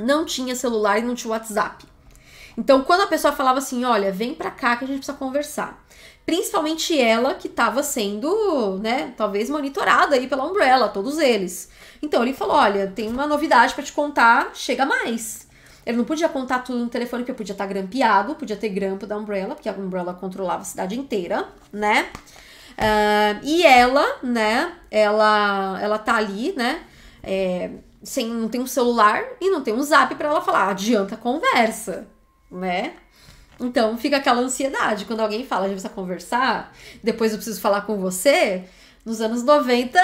Não tinha celular e não tinha WhatsApp. Então, quando a pessoa falava assim, olha, vem pra cá que a gente precisa conversar. Principalmente ela que estava sendo, né, talvez monitorada aí pela Umbrella, todos eles. Então ele falou: olha, tem uma novidade para te contar, chega mais. Ele não podia contar tudo no telefone, porque podia estar tá grampeado, podia ter grampo da Umbrella, porque a Umbrella controlava a cidade inteira, né? Uh, e ela, né, ela, ela tá ali, né, é, sem, não tem um celular e não tem um zap para ela falar, adianta a conversa, né? Então fica aquela ansiedade quando alguém fala, a gente precisa conversar, depois eu preciso falar com você. Nos anos 90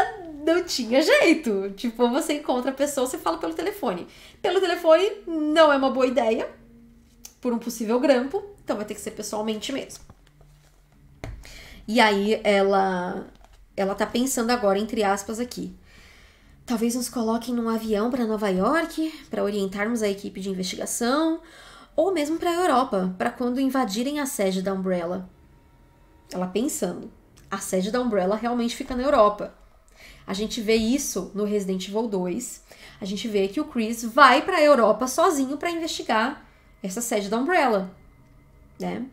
não tinha jeito. Tipo, você encontra a pessoa, você fala pelo telefone. Pelo telefone não é uma boa ideia, por um possível grampo, então vai ter que ser pessoalmente mesmo. E aí ela ela tá pensando agora entre aspas aqui. Talvez nos coloquem num avião para Nova York, para orientarmos a equipe de investigação, ou mesmo para a Europa, para quando invadirem a sede da Umbrella. Ela pensando. A sede da Umbrella realmente fica na Europa. A gente vê isso no Resident Evil 2. A gente vê que o Chris vai para a Europa sozinho para investigar essa sede da Umbrella, né?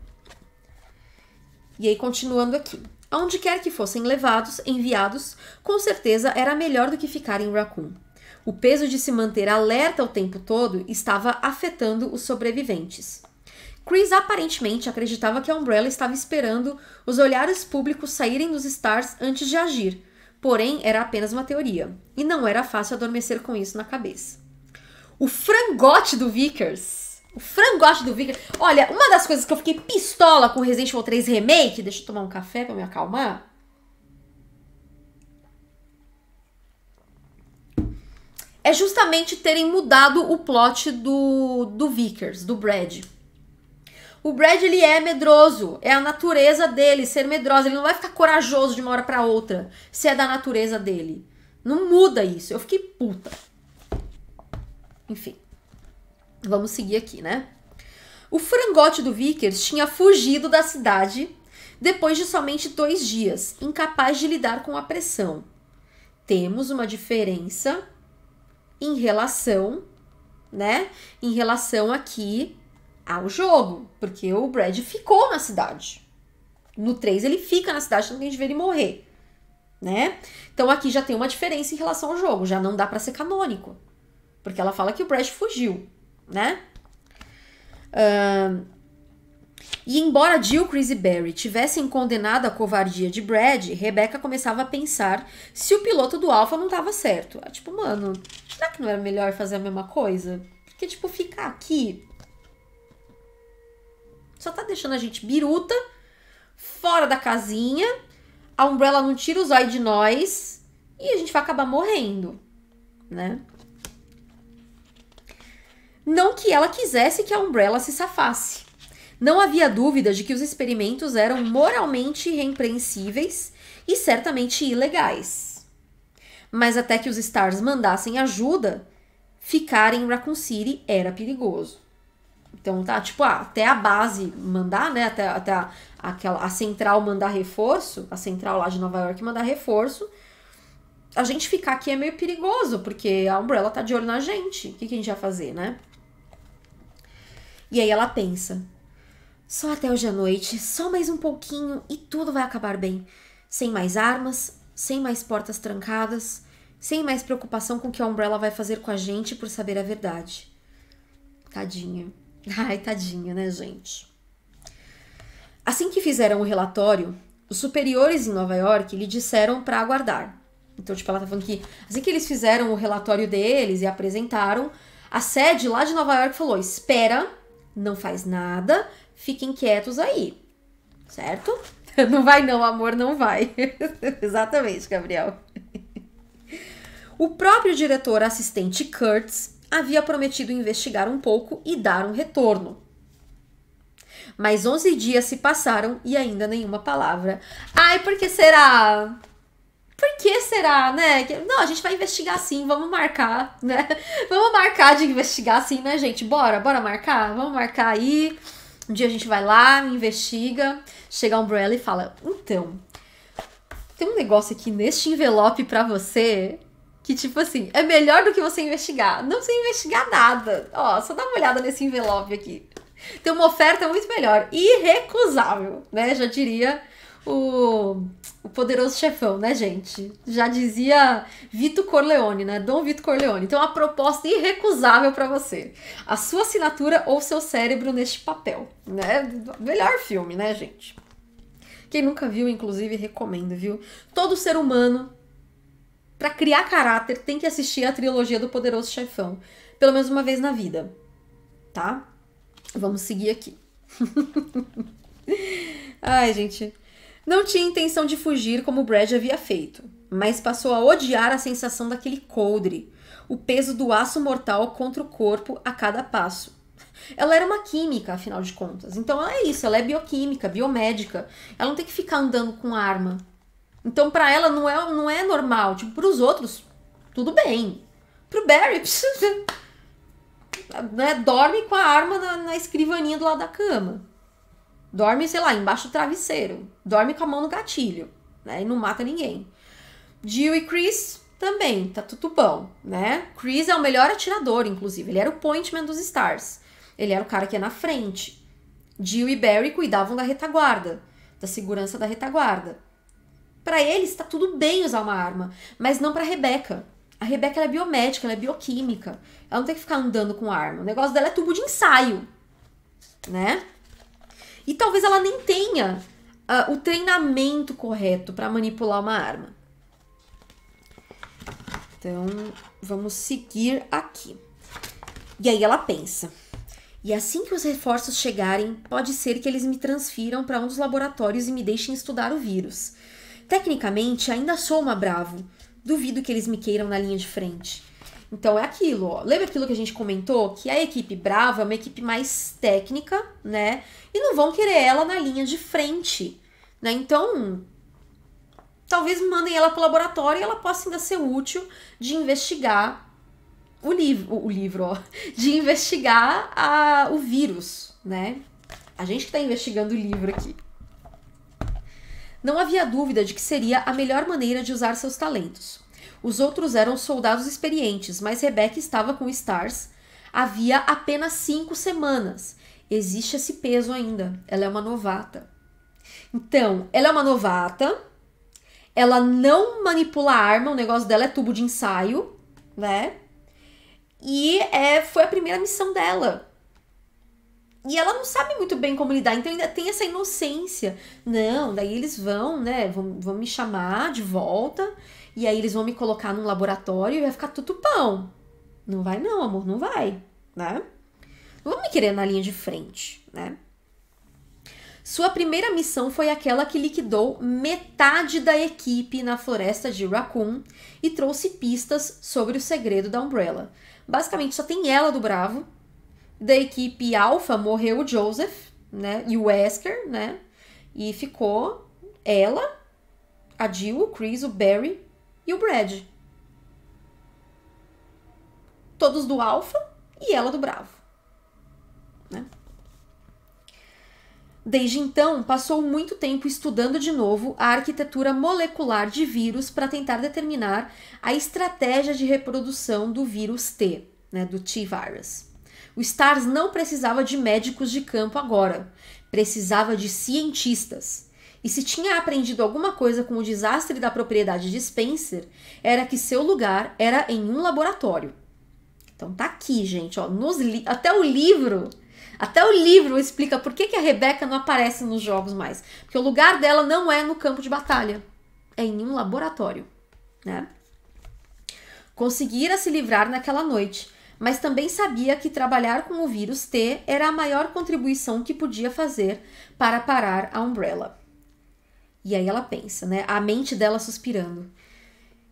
E aí continuando aqui. Aonde quer que fossem levados, enviados, com certeza era melhor do que ficar em Raccoon. O peso de se manter alerta o tempo todo estava afetando os sobreviventes. Chris aparentemente acreditava que a Umbrella estava esperando os olhares públicos saírem dos Stars antes de agir, Porém, era apenas uma teoria, e não era fácil adormecer com isso na cabeça. O frangote do Vickers. O frangote do Vickers. Olha, uma das coisas que eu fiquei pistola com o Resident Evil 3 Remake. Deixa eu tomar um café para me acalmar. é justamente terem mudado o plot do, do Vickers, do Brad. O Brad, ele é medroso. É a natureza dele ser medroso. Ele não vai ficar corajoso de uma hora para outra se é da natureza dele. Não muda isso. Eu fiquei puta. Enfim. Vamos seguir aqui, né? O frangote do Vickers tinha fugido da cidade depois de somente dois dias, incapaz de lidar com a pressão. Temos uma diferença em relação, né? Em relação aqui ao jogo, porque o Brad ficou na cidade. No 3 ele fica na cidade, tanto que a gente vê ele morrer, né? Então aqui já tem uma diferença em relação ao jogo, já não dá para ser canônico, porque ela fala que o Brad fugiu, né? e embora Jill, Chris e Barry tivessem condenado a covardia de Brad, Rebecca começava a pensar se o piloto do Alpha não estava certo. tipo, mano, será que não era melhor fazer a mesma coisa? Porque, tipo, ficar aqui só tá deixando a gente biruta, fora da casinha, a Umbrella não tira o zóio de nós e a gente vai acabar morrendo, né? Não que ela quisesse que a Umbrella se safasse. Não havia dúvida de que os experimentos eram moralmente repreensíveis e certamente ilegais. Mas até que os Stars mandassem ajuda, ficar em Raccoon City era perigoso. Então tá, tipo, ah, até a base mandar, né? Até, até a, aquela, a central mandar reforço, a central lá de Nova York mandar reforço. A gente ficar aqui é meio perigoso, porque a Umbrella tá de olho na gente. O que, que a gente vai fazer, né? E aí ela pensa: só até hoje à noite, só mais um pouquinho e tudo vai acabar bem. Sem mais armas, sem mais portas trancadas, sem mais preocupação com o que a Umbrella vai fazer com a gente por saber a verdade. Tadinha. Ai, tadinha, né, gente? Assim que fizeram o relatório, os superiores em Nova York lhe disseram para aguardar. Então, tipo, ela tá falando que assim que eles fizeram o relatório deles e apresentaram, a sede lá de Nova York falou: espera, não faz nada, fiquem quietos aí. Certo? Não vai, não, amor, não vai. Exatamente, Gabriel. O próprio diretor assistente Kurtz havia prometido investigar um pouco e dar um retorno. Mas 11 dias se passaram e ainda nenhuma palavra. Ai, por que será? Por que será, né? Não, a gente vai investigar sim, vamos marcar, né? Vamos marcar de investigar sim, né, gente? Bora, bora marcar? Vamos marcar aí. Um dia a gente vai lá, investiga, chega a Umbrella e fala: então, tem um negócio aqui neste envelope para você que, tipo assim, é melhor do que você investigar. Não sei investigar nada. Ó, só dá uma olhada nesse envelope aqui. Tem uma oferta muito melhor. Irrecusável, né? Já diria o, o poderoso chefão, né, gente? Já dizia Vito Corleone, né? Dom Vito Corleone. Então, a proposta irrecusável para você. A sua assinatura ou seu cérebro neste papel, né? Melhor filme, né, gente? Quem nunca viu, inclusive, recomendo, viu? Todo ser humano para criar caráter, tem que assistir a trilogia do Poderoso Chefão. Pelo menos uma vez na vida. Tá? Vamos seguir aqui. Ai, gente. Não tinha intenção de fugir como Brad havia feito, mas passou a odiar a sensação daquele coldre, o peso do aço mortal contra o corpo a cada passo. Ela era uma química, afinal de contas. Então ela é isso, ela é bioquímica, biomédica. Ela não tem que ficar andando com arma. Então, para ela não é, não é normal. Tipo, para os outros, tudo bem. Pro Barry, né, dorme com a arma na, na escrivaninha do lado da cama. Dorme, sei lá, embaixo do travesseiro. Dorme com a mão no gatilho, né? E não mata ninguém. Jill e Chris também, tá tudo bom, né? Chris é o melhor atirador, inclusive. Ele era o pointman dos Stars. Ele era o cara que ia na frente. Jill e Barry cuidavam da retaguarda, da segurança da retaguarda. Para ele está tudo bem usar uma arma, mas não para Rebeca. A Rebeca é biomédica, ela é bioquímica. Ela não tem que ficar andando com arma. O negócio dela é tubo de ensaio, né? E talvez ela nem tenha uh, o treinamento correto para manipular uma arma. Então, vamos seguir aqui. E aí ela pensa: e assim que os reforços chegarem, pode ser que eles me transfiram para um dos laboratórios e me deixem estudar o vírus. Tecnicamente, ainda sou uma Bravo. Duvido que eles me queiram na linha de frente. Então é aquilo, ó. Lembra aquilo que a gente comentou? Que a equipe bravo é uma equipe mais técnica, né? E não vão querer ela na linha de frente, né? Então, talvez mandem ela pro laboratório e ela possa ainda ser útil de investigar o livro, o livro, ó, de investigar a, o vírus, né? A gente que tá investigando o livro aqui. Não havia dúvida de que seria a melhor maneira de usar seus talentos. Os outros eram soldados experientes, mas Rebecca estava com Stars havia apenas cinco semanas. Existe esse peso ainda. Ela é uma novata. Então, ela é uma novata. Ela não manipula arma, o negócio dela é tubo de ensaio, né? E é, foi a primeira missão dela e ela não sabe muito bem como lidar, então ainda tem essa inocência. Não, daí eles vão, né? Vão, vão me chamar de volta, e aí eles vão me colocar num laboratório e vai ficar tudo pão. Não vai, não, amor, não vai, né? Não vão me querer na linha de frente, né? Sua primeira missão foi aquela que liquidou metade da equipe na floresta de Raccoon e trouxe pistas sobre o segredo da Umbrella. Basicamente, só tem ela do Bravo, da equipe Alpha morreu o Joseph, né? E o Esker, né? E ficou ela, a Jill, o Chris, o Barry e o Brad. Todos do Alpha e ela do Bravo. Né? Desde então, passou muito tempo estudando de novo a arquitetura molecular de vírus para tentar determinar a estratégia de reprodução do vírus T, né, do T-virus. O Stars não precisava de médicos de campo agora, precisava de cientistas. E se tinha aprendido alguma coisa com o desastre da propriedade de Spencer, era que seu lugar era em um laboratório. Então tá aqui, gente, ó, até o livro até o livro explica por que, que a Rebeca não aparece nos jogos mais. Porque o lugar dela não é no campo de batalha, é em um laboratório. Né? Conseguira se livrar naquela noite, mas também sabia que trabalhar com o vírus T era a maior contribuição que podia fazer para parar a Umbrella. E aí ela pensa, né? A mente dela suspirando.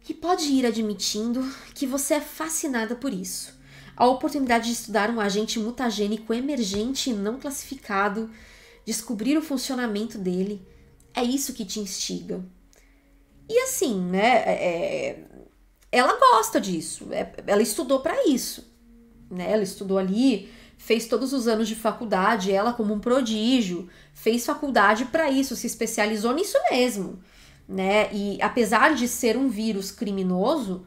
E pode ir admitindo que você é fascinada por isso. A oportunidade de estudar um agente mutagênico emergente e não classificado, descobrir o funcionamento dele, é isso que te instiga. E assim, né? É, é ela gosta disso, é, ela estudou para isso né? Ela estudou ali, fez todos os anos de faculdade, ela como um prodígio, fez faculdade para isso, se especializou nisso mesmo, né? E apesar de ser um vírus criminoso,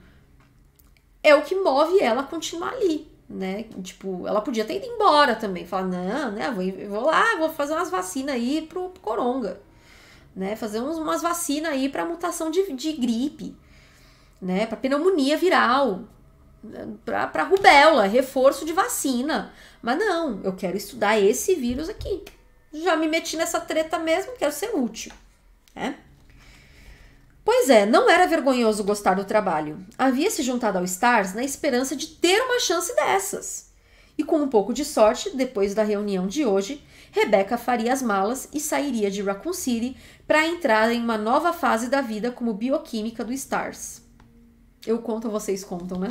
é o que move ela a continuar ali, né? Tipo, ela podia ter ido embora também, falar, não, né, vou, vou lá, vou fazer umas vacinas aí pro, pro coronga, né? Fazer uns, umas vacinas aí para mutação de, de gripe, né? para pneumonia viral, para rubéola, reforço de vacina. Mas não, eu quero estudar esse vírus aqui. Já me meti nessa treta mesmo, quero ser útil. Né? Pois é, não era vergonhoso gostar do trabalho. Havia se juntado ao STARS na esperança de ter uma chance dessas. E com um pouco de sorte, depois da reunião de hoje, Rebeca faria as malas e sairia de Raccoon City para entrar em uma nova fase da vida como bioquímica do STARS. Eu conto, vocês contam, né?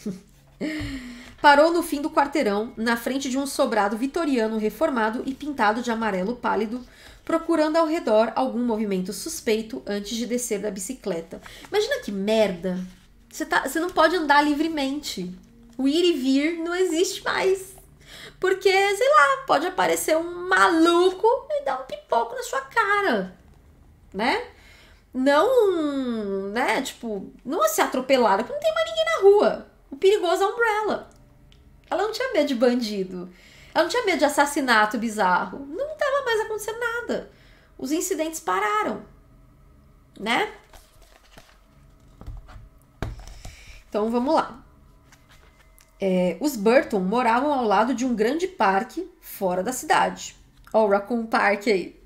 Parou no fim do quarteirão, na frente de um sobrado vitoriano reformado e pintado de amarelo pálido, procurando ao redor algum movimento suspeito antes de descer da bicicleta. Imagina que merda! Você tá, não pode andar livremente. O ir e vir não existe mais. Porque, sei lá, pode aparecer um maluco e dar um pipoco na sua cara. Né? Não, né? Tipo, não é se atropelar, porque não tem mais ninguém na rua. O perigoso é a Umbrella. Ela não tinha medo de bandido. Ela não tinha medo de assassinato bizarro. Não estava mais acontecendo nada. Os incidentes pararam. Né? Então vamos lá. É, os Burton moravam ao lado de um grande parque fora da cidade. Ó, o Raccoon Park aí.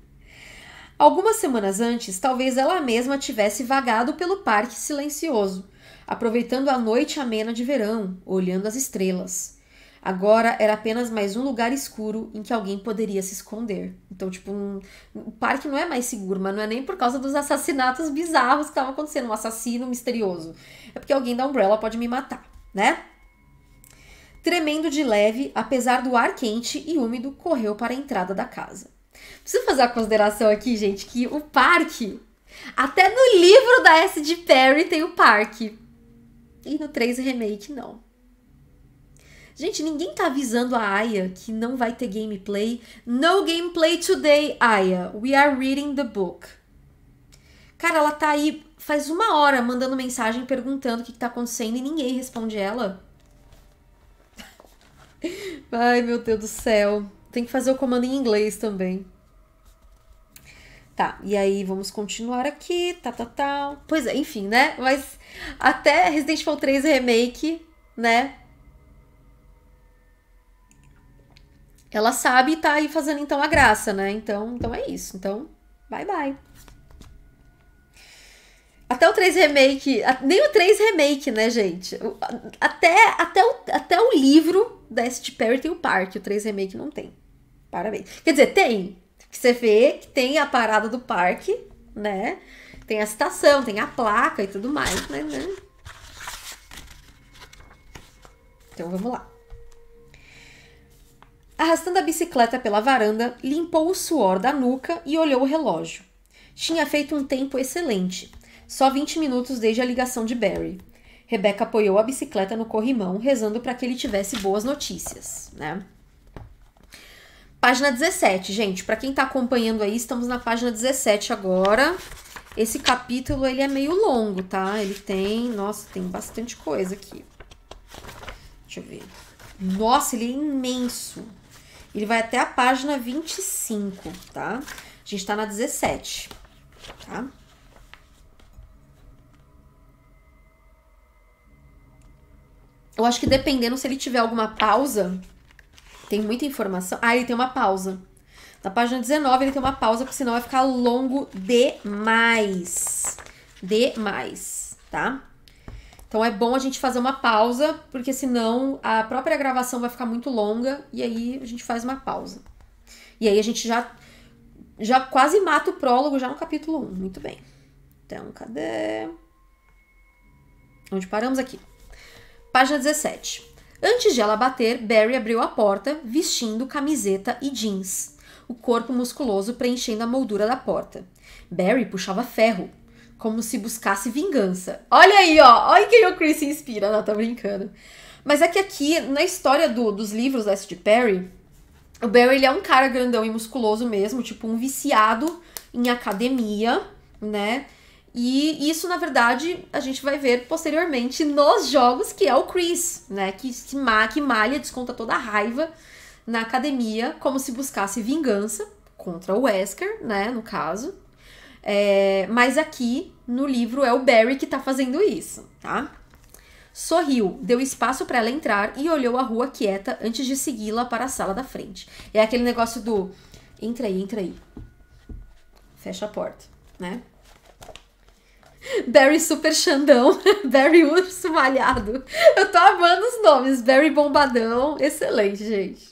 Algumas semanas antes, talvez ela mesma tivesse vagado pelo parque silencioso, aproveitando a noite amena de verão, olhando as estrelas. Agora era apenas mais um lugar escuro em que alguém poderia se esconder. Então, tipo, um, o parque não é mais seguro, mas não é nem por causa dos assassinatos bizarros que estavam acontecendo, um assassino misterioso. É porque alguém da Umbrella pode me matar, né? Tremendo de leve, apesar do ar quente e úmido, correu para a entrada da casa. Preciso fazer a consideração aqui, gente, que o parque. Até no livro da S. de Perry tem o parque. E no 3 Remake, não. Gente, ninguém tá avisando a Aya que não vai ter gameplay. No gameplay today, Aya. We are reading the book. Cara, ela tá aí faz uma hora mandando mensagem perguntando o que, que tá acontecendo e ninguém responde ela. Ai, meu Deus do céu. Tem que fazer o comando em inglês também. Tá, e aí vamos continuar aqui, tá, tá, tá. Pois é, enfim, né? Mas até Resident Evil 3 Remake, né? Ela sabe e tá aí fazendo então a graça, né? Então, então é isso. Então, bye bye. Até o 3 Remake. Nem o 3 Remake, né, gente? Até, até, o, até o livro da St. Perry tem o parque. O 3 Remake não tem. Parabéns. Quer dizer, tem que você vê que tem a parada do parque, né? Tem a citação, tem a placa e tudo mais, né, né? Então vamos lá. Arrastando a bicicleta pela varanda, limpou o suor da nuca e olhou o relógio. Tinha feito um tempo excelente, só 20 minutos desde a ligação de Barry. Rebecca apoiou a bicicleta no corrimão, rezando para que ele tivesse boas notícias, né? Página 17, gente, para quem tá acompanhando aí, estamos na página 17 agora. Esse capítulo, ele é meio longo, tá? Ele tem, nossa, tem bastante coisa aqui. Deixa eu ver. Nossa, ele é imenso. Ele vai até a página 25, tá? A gente tá na 17, tá? Eu acho que dependendo se ele tiver alguma pausa, tem muita informação. Ah, ele tem uma pausa. Na página 19 ele tem uma pausa, porque senão vai ficar longo demais. Demais, tá? Então é bom a gente fazer uma pausa, porque senão a própria gravação vai ficar muito longa e aí a gente faz uma pausa. E aí a gente já já quase mata o prólogo já no capítulo 1. Muito bem. Então, cadê? Onde paramos aqui? Página 17. Antes de ela bater, Barry abriu a porta, vestindo camiseta e jeans, o corpo musculoso preenchendo a moldura da porta. Barry puxava ferro, como se buscasse vingança. Olha aí, ó, olha quem o Chris se inspira, não, tá brincando. Mas é que aqui, na história do, dos livros da S.T. Perry, o Barry ele é um cara grandão e musculoso mesmo, tipo um viciado em academia, né? E isso, na verdade, a gente vai ver posteriormente nos jogos, que é o Chris, né? Que, que, ma que malha, desconta toda a raiva na academia, como se buscasse vingança contra o Wesker, né? No caso. É, mas aqui no livro é o Barry que tá fazendo isso, tá? Sorriu, deu espaço para ela entrar e olhou a rua quieta antes de segui-la para a sala da frente. É aquele negócio do entra aí, entra aí. Fecha a porta, né? Barry Super Xandão, Barry Urso Malhado. Eu tô amando os nomes. Barry Bombadão. Excelente, gente.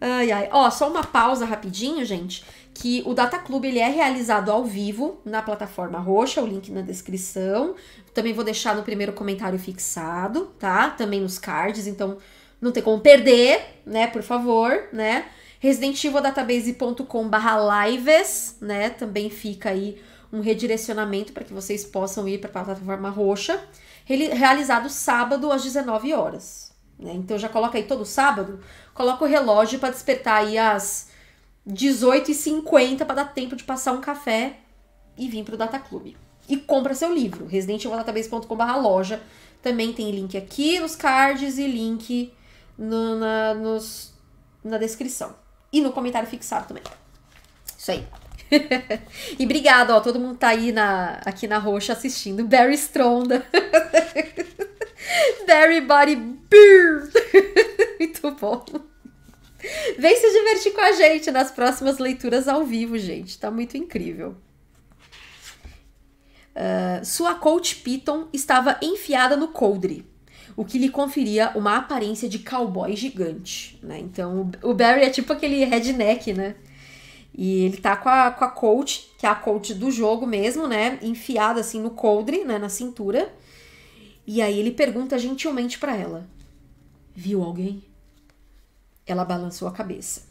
Ai, ai. Ó, só uma pausa rapidinho, gente. Que o Data Club ele é realizado ao vivo na plataforma roxa, o link na descrição. Também vou deixar no primeiro comentário fixado, tá? Também nos cards, então não tem como perder, né? Por favor, né? residentevildatabase.com/lives, né? Também fica aí um redirecionamento para que vocês possam ir para a plataforma roxa, realizado sábado às 19 horas. Né? Então já coloca aí todo sábado, coloca o relógio para despertar aí às 18h50 para dar tempo de passar um café e vir para o Data club E compra seu livro, residentevildatabase.com.br loja. Também tem link aqui nos cards e link no, na, nos, na descrição. E no comentário fixado também. Isso aí. e obrigado, ó, todo mundo tá aí na, aqui na roxa assistindo. Barry Stronda. Barry Body Beer. Muito bom. Vem se divertir com a gente nas próximas leituras ao vivo, gente. Tá muito incrível. Uh, sua coach Piton estava enfiada no coldre, o que lhe conferia uma aparência de cowboy gigante, né? Então, o Barry é tipo aquele redneck, né? E ele tá com a, com a coach, que é a coach do jogo mesmo, né? Enfiada assim no coldre, né? Na cintura. E aí ele pergunta gentilmente para ela: Viu alguém? Ela balançou a cabeça.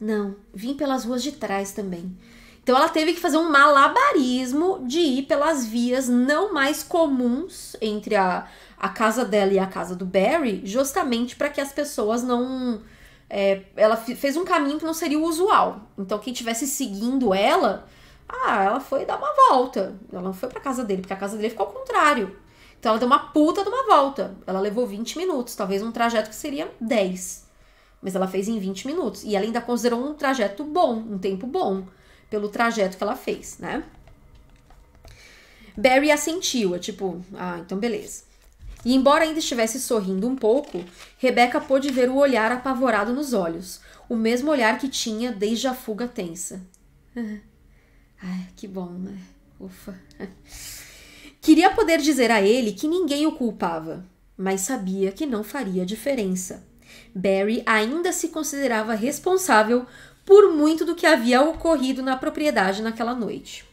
Não, vim pelas ruas de trás também. Então ela teve que fazer um malabarismo de ir pelas vias não mais comuns entre a, a casa dela e a casa do Barry, justamente para que as pessoas não é, ela fez um caminho que não seria o usual. Então, quem estivesse seguindo ela, ah, ela foi dar uma volta. Ela não foi pra casa dele, porque a casa dele ficou ao contrário. Então, ela deu uma puta de uma volta. Ela levou 20 minutos, talvez um trajeto que seria 10. Mas ela fez em 20 minutos. E ela ainda considerou um trajeto bom, um tempo bom, pelo trajeto que ela fez, né? Barry assentiu, é tipo, ah, então beleza. E embora ainda estivesse sorrindo um pouco, Rebeca pôde ver o olhar apavorado nos olhos, o mesmo olhar que tinha desde a fuga tensa. Ai, que bom, né? Ufa. Queria poder dizer a ele que ninguém o culpava, mas sabia que não faria diferença. Barry ainda se considerava responsável por muito do que havia ocorrido na propriedade naquela noite.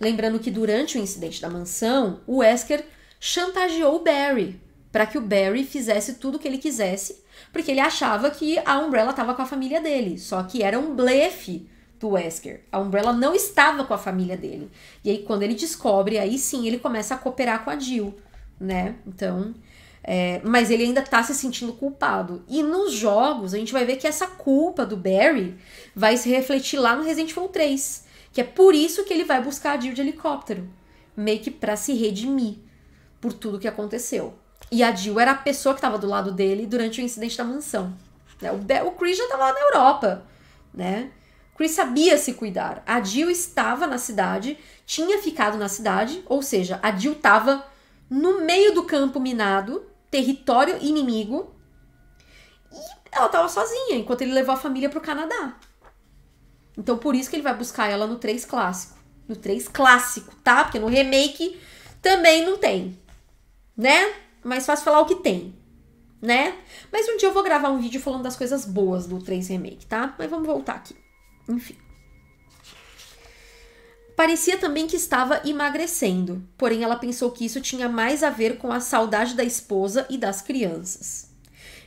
Lembrando que durante o incidente da mansão, o Wesker chantageou o Barry para que o Barry fizesse tudo o que ele quisesse, porque ele achava que a Umbrella estava com a família dele, só que era um blefe do Wesker. A Umbrella não estava com a família dele. E aí quando ele descobre, aí sim ele começa a cooperar com a Jill, né? Então, é, mas ele ainda tá se sentindo culpado. E nos jogos, a gente vai ver que essa culpa do Barry vai se refletir lá no Resident Evil 3. Que é por isso que ele vai buscar a Jill de helicóptero. Meio que pra se redimir por tudo que aconteceu. E a Jill era a pessoa que estava do lado dele durante o incidente da mansão. Né? O, o Chris já estava lá na Europa, né? O Chris sabia se cuidar. A Jill estava na cidade, tinha ficado na cidade, ou seja, a Jill estava no meio do campo minado, território inimigo, e ela estava sozinha, enquanto ele levou a família para o Canadá. Então por isso que ele vai buscar ela no 3 clássico. No 3 clássico, tá? Porque no remake também não tem né? Mais fácil falar o que tem, né? Mas um dia eu vou gravar um vídeo falando das coisas boas do 3 Remake, tá? Mas vamos voltar aqui. Enfim. Parecia também que estava emagrecendo, porém ela pensou que isso tinha mais a ver com a saudade da esposa e das crianças.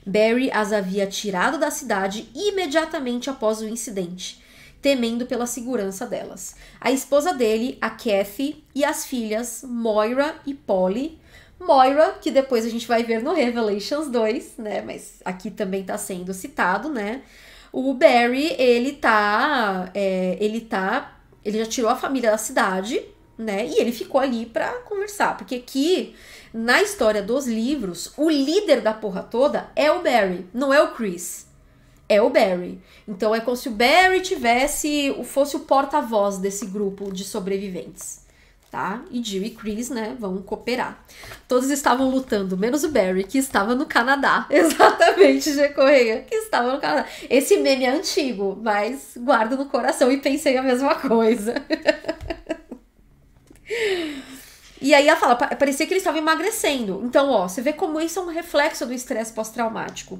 Barry as havia tirado da cidade imediatamente após o incidente, temendo pela segurança delas. A esposa dele, a Kathy, e as filhas, Moira e Polly, Moira, que depois a gente vai ver no Revelations 2, né? Mas aqui também tá sendo citado, né? O Barry, ele tá. É, ele tá. Ele já tirou a família da cidade, né? E ele ficou ali para conversar. Porque aqui, na história dos livros, o líder da porra toda é o Barry, não é o Chris. É o Barry. Então é como se o Barry tivesse. fosse o porta-voz desse grupo de sobreviventes tá? E Jill e Chris, né, vão cooperar. Todos estavam lutando, menos o Barry, que estava no Canadá. Exatamente, G. Correia, que estava no Canadá. Esse meme é antigo, mas guardo no coração e pensei a mesma coisa. E aí ela fala, parecia que ele estava emagrecendo. Então, ó, você vê como isso é um reflexo do estresse pós-traumático.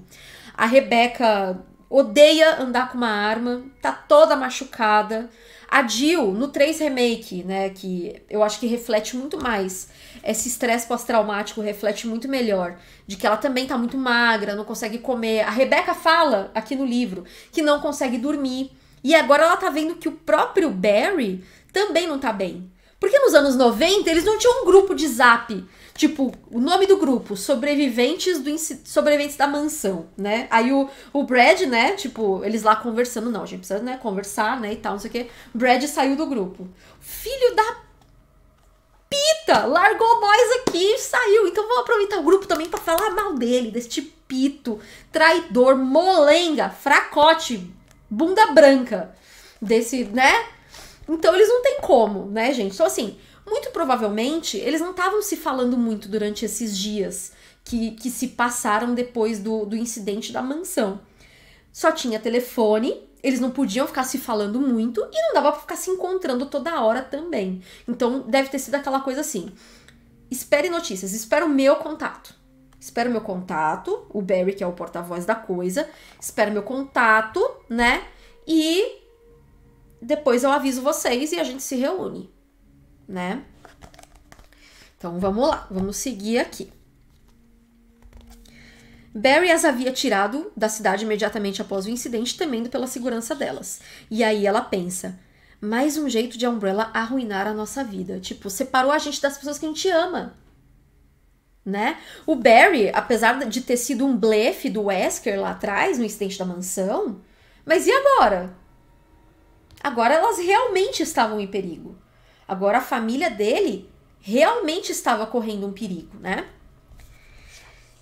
A Rebeca odeia andar com uma arma, tá toda machucada. A Jill, no 3 Remake, né, que eu acho que reflete muito mais, esse estresse pós-traumático reflete muito melhor, de que ela também tá muito magra, não consegue comer. A Rebeca fala aqui no livro que não consegue dormir. E agora ela tá vendo que o próprio Barry também não tá bem. Porque nos anos 90 eles não tinham um grupo de zap Tipo, o nome do grupo, sobreviventes do sobreviventes da mansão, né? Aí o, o Brad, né, tipo, eles lá conversando, não, a gente precisa, né, conversar, né, e tal, não sei o quê. Brad saiu do grupo. Filho da pita, largou nós aqui e saiu. Então vou aproveitar o grupo também para falar mal dele, desse pito, traidor, molenga, fracote, bunda branca, desse, né? Então eles não tem como, né, gente? Então assim, muito provavelmente eles não estavam se falando muito durante esses dias que, que se passaram depois do, do incidente da mansão. Só tinha telefone, eles não podiam ficar se falando muito e não dava para ficar se encontrando toda hora também. Então deve ter sido aquela coisa assim: espere notícias, espere o meu contato. Espero meu contato, o Barry, que é o porta-voz da coisa, espero meu contato, né? E depois eu aviso vocês e a gente se reúne né? Então vamos lá, vamos seguir aqui. Barry as havia tirado da cidade imediatamente após o incidente, temendo pela segurança delas. E aí ela pensa: mais um jeito de Umbrella arruinar a nossa vida. Tipo, separou a gente das pessoas que a gente ama. Né? O Barry, apesar de ter sido um blefe do Wesker lá atrás, no incidente da mansão, mas e agora? Agora elas realmente estavam em perigo. Agora a família dele realmente estava correndo um perigo, né?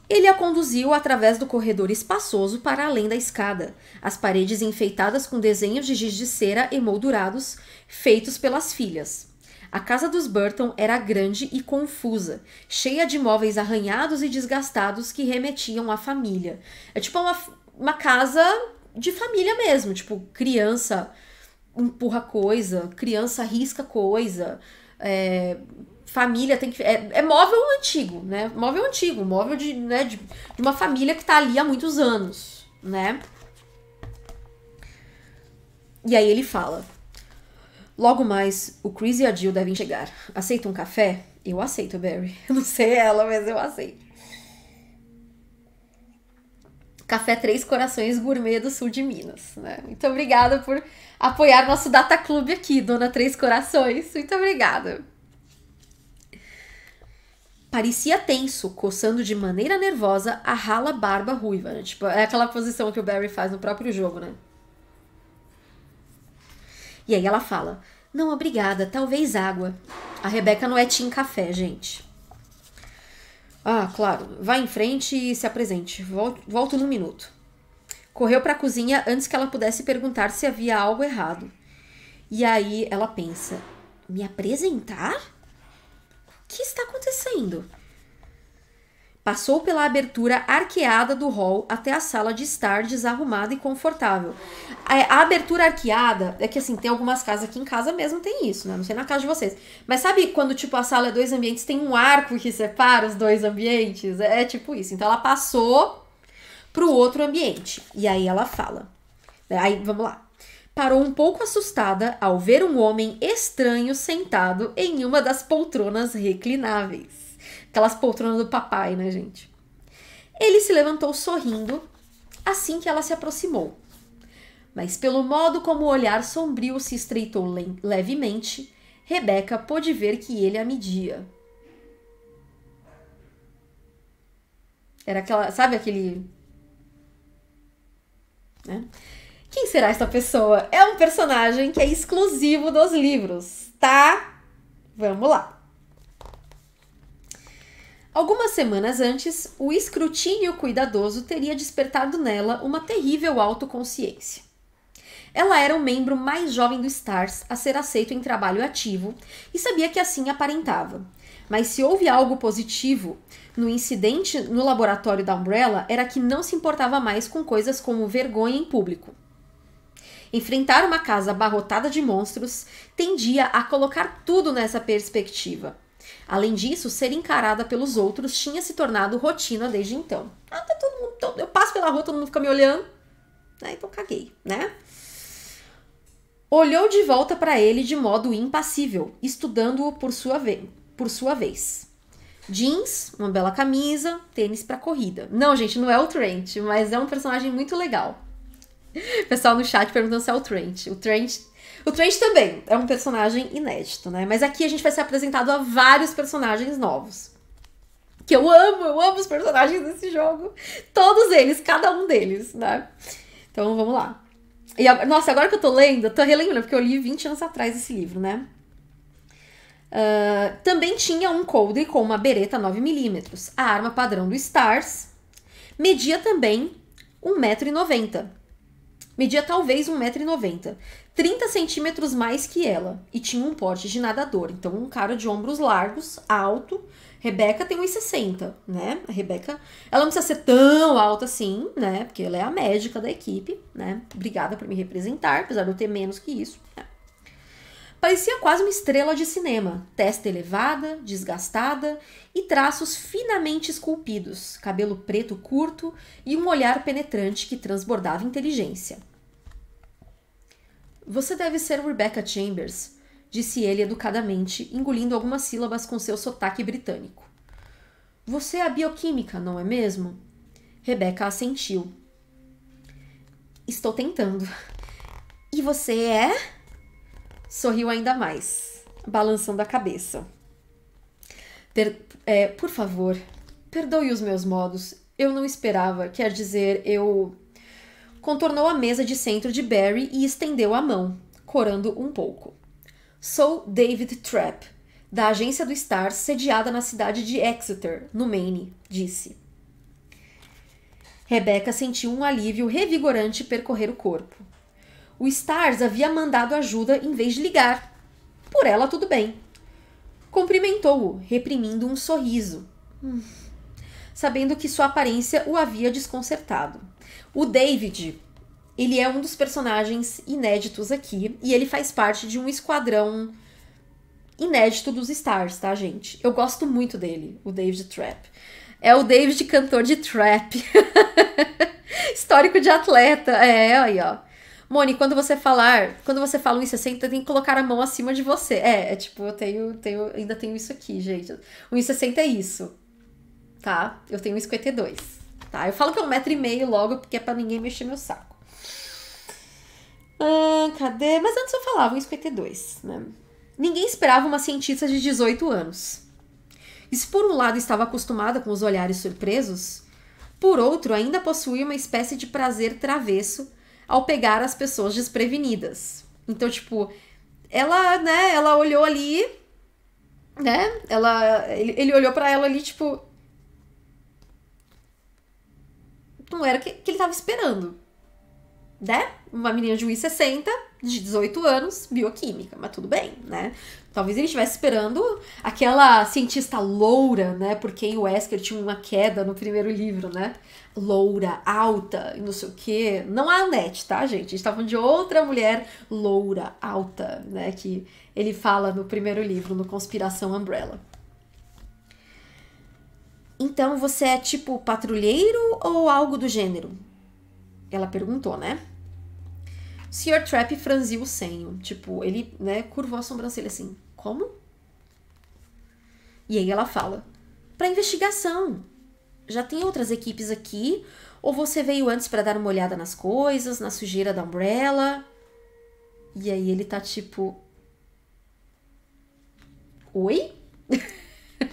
Ele a conduziu através do corredor espaçoso para além da escada, as paredes enfeitadas com desenhos de giz de cera emoldurados feitos pelas filhas. A casa dos Burton era grande e confusa, cheia de móveis arranhados e desgastados que remetiam à família. É tipo uma, uma casa de família mesmo, tipo criança empurra coisa, criança risca coisa, é, família tem que. É, é, móvel antigo, né? Móvel antigo, móvel de, né, de, de uma família que tá ali há muitos anos, né? E aí ele fala: Logo mais, o Chris e a Jill devem chegar. Aceita um café? Eu aceito, Barry. Eu não sei ela, mas eu aceito. Café Três Corações Gourmet do Sul de Minas, né? Muito obrigada por apoiar nosso Data Clube aqui, Dona Três Corações. Muito obrigada. Parecia tenso, coçando de maneira nervosa a rala barba ruiva. Né? Tipo, é aquela posição que o Barry faz no próprio jogo, né? E aí ela fala: Não, obrigada, talvez água. A Rebeca não é Tim Café, gente. Ah, claro. Vá em frente e se apresente. Volto, volto num minuto. Correu para a cozinha antes que ela pudesse perguntar se havia algo errado. E aí ela pensa: me apresentar? O que está acontecendo? Passou pela abertura arqueada do hall até a sala de estar desarrumada e confortável. A, abertura arqueada é que assim, tem algumas casas aqui em casa mesmo tem isso, né? Não sei na casa de vocês. Mas sabe quando tipo a sala é dois ambientes, tem um arco que separa os dois ambientes? É, é tipo isso. Então ela passou para o outro ambiente. E aí ela fala. Aí vamos lá. Parou um pouco assustada ao ver um homem estranho sentado em uma das poltronas reclináveis. Aquelas poltronas do papai, né, gente? Ele se levantou sorrindo assim que ela se aproximou. Mas pelo modo como o olhar sombrio se estreitou le levemente, Rebeca pôde ver que ele a media. Era aquela, sabe aquele né? Quem será esta pessoa? É um personagem que é exclusivo dos livros, tá? Vamos lá. Algumas semanas antes, o escrutínio cuidadoso teria despertado nela uma terrível autoconsciência. Ela era o membro mais jovem do STARS a ser aceito em trabalho ativo e sabia que assim aparentava. Mas se houve algo positivo no incidente no laboratório da Umbrella, era que não se importava mais com coisas como vergonha em público. Enfrentar uma casa abarrotada de monstros tendia a colocar tudo nessa perspectiva. Além disso, ser encarada pelos outros tinha se tornado rotina desde então. Ah, tá todo mundo, todo, eu passo pela rua, todo mundo fica me olhando. Né? Então caguei, né? Olhou de volta para ele de modo impassível, estudando-o por sua vez por sua vez. Jeans, uma bela camisa, tênis para corrida. Não, gente, não é o Trent, mas é um personagem muito legal. O pessoal no chat perguntando se é o Trent. O Trent, o Trent também é um personagem inédito, né? Mas aqui a gente vai ser apresentado a vários personagens novos. Que eu amo, eu amo os personagens desse jogo. Todos eles, cada um deles, né? Então vamos lá. E, nossa, agora que eu tô lendo, eu tô relembrando, porque eu li 20 anos atrás esse livro, né? Uh, também tinha um coldre com uma bereta 9mm, a arma padrão do Stars. Media também 1,90m. Media talvez 1,90m. 30 centímetros mais que ela. E tinha um porte de nadador. Então, um cara de ombros largos, alto. Rebeca tem 1,60, né? A Rebeca, ela não precisa ser tão alta assim, né? Porque ela é a médica da equipe, né? Obrigada por me representar, apesar de eu ter menos que isso. Né? Parecia quase uma estrela de cinema, testa elevada, desgastada e traços finamente esculpidos, cabelo preto curto e um olhar penetrante que transbordava inteligência. Você deve ser Rebecca Chambers, disse ele educadamente, engolindo algumas sílabas com seu sotaque britânico. Você é a bioquímica, não é mesmo? Rebecca assentiu. Estou tentando. E você é? sorriu ainda mais, balançando a cabeça. Per é, por favor, perdoe os meus modos. Eu não esperava, quer dizer, eu. Contornou a mesa de centro de Barry e estendeu a mão, corando um pouco. Sou David Trapp, da agência do Star, sediada na cidade de Exeter, no Maine, disse. Rebecca sentiu um alívio revigorante percorrer o corpo. O Stars havia mandado ajuda em vez de ligar. Por ela, tudo bem. Cumprimentou-o, reprimindo um sorriso, hum. sabendo que sua aparência o havia desconcertado. O David, ele é um dos personagens inéditos aqui e ele faz parte de um esquadrão inédito dos Stars, tá, gente? Eu gosto muito dele, o David Trap. É o David cantor de trap. Histórico de atleta. É, aí, ó. Moni, quando você falar, quando você fala 1,60, tem que colocar a mão acima de você. É, é tipo, eu tenho, tenho, ainda tenho isso aqui, gente. 1,60 é isso, tá? Eu tenho 1,52, tá? Eu falo que é um metro e meio logo, porque é pra ninguém mexer meu saco. Ah, cadê? Mas antes eu falava 1,52, né? Ninguém esperava uma cientista de 18 anos. E se por um lado estava acostumada com os olhares surpresos, por outro ainda possuía uma espécie de prazer travesso ao pegar as pessoas desprevenidas. Então, tipo, ela, né, ela olhou ali, né? Ela ele, ele olhou para ela ali, tipo, não era o que, que ele tava esperando. Né? Uma menina de 1,60, de 18 anos, bioquímica, mas tudo bem, né? Talvez ele estivesse esperando aquela cientista loura, né? Porque o Wesker tinha uma queda no primeiro livro, né? Loura, alta e não sei o quê. Não a Annette, tá, gente? A gente tá falando de outra mulher loura, alta, né? Que ele fala no primeiro livro, no Conspiração Umbrella. Então, você é tipo patrulheiro ou algo do gênero? Ela perguntou, né? O Sr. Trap franziu o senho. Tipo, ele, né, curvou a sobrancelha assim. Como? E aí ela fala: "Para investigação. Já tem outras equipes aqui, ou você veio antes para dar uma olhada nas coisas, na sujeira da Umbrella?" E aí ele tá tipo: "Oi?"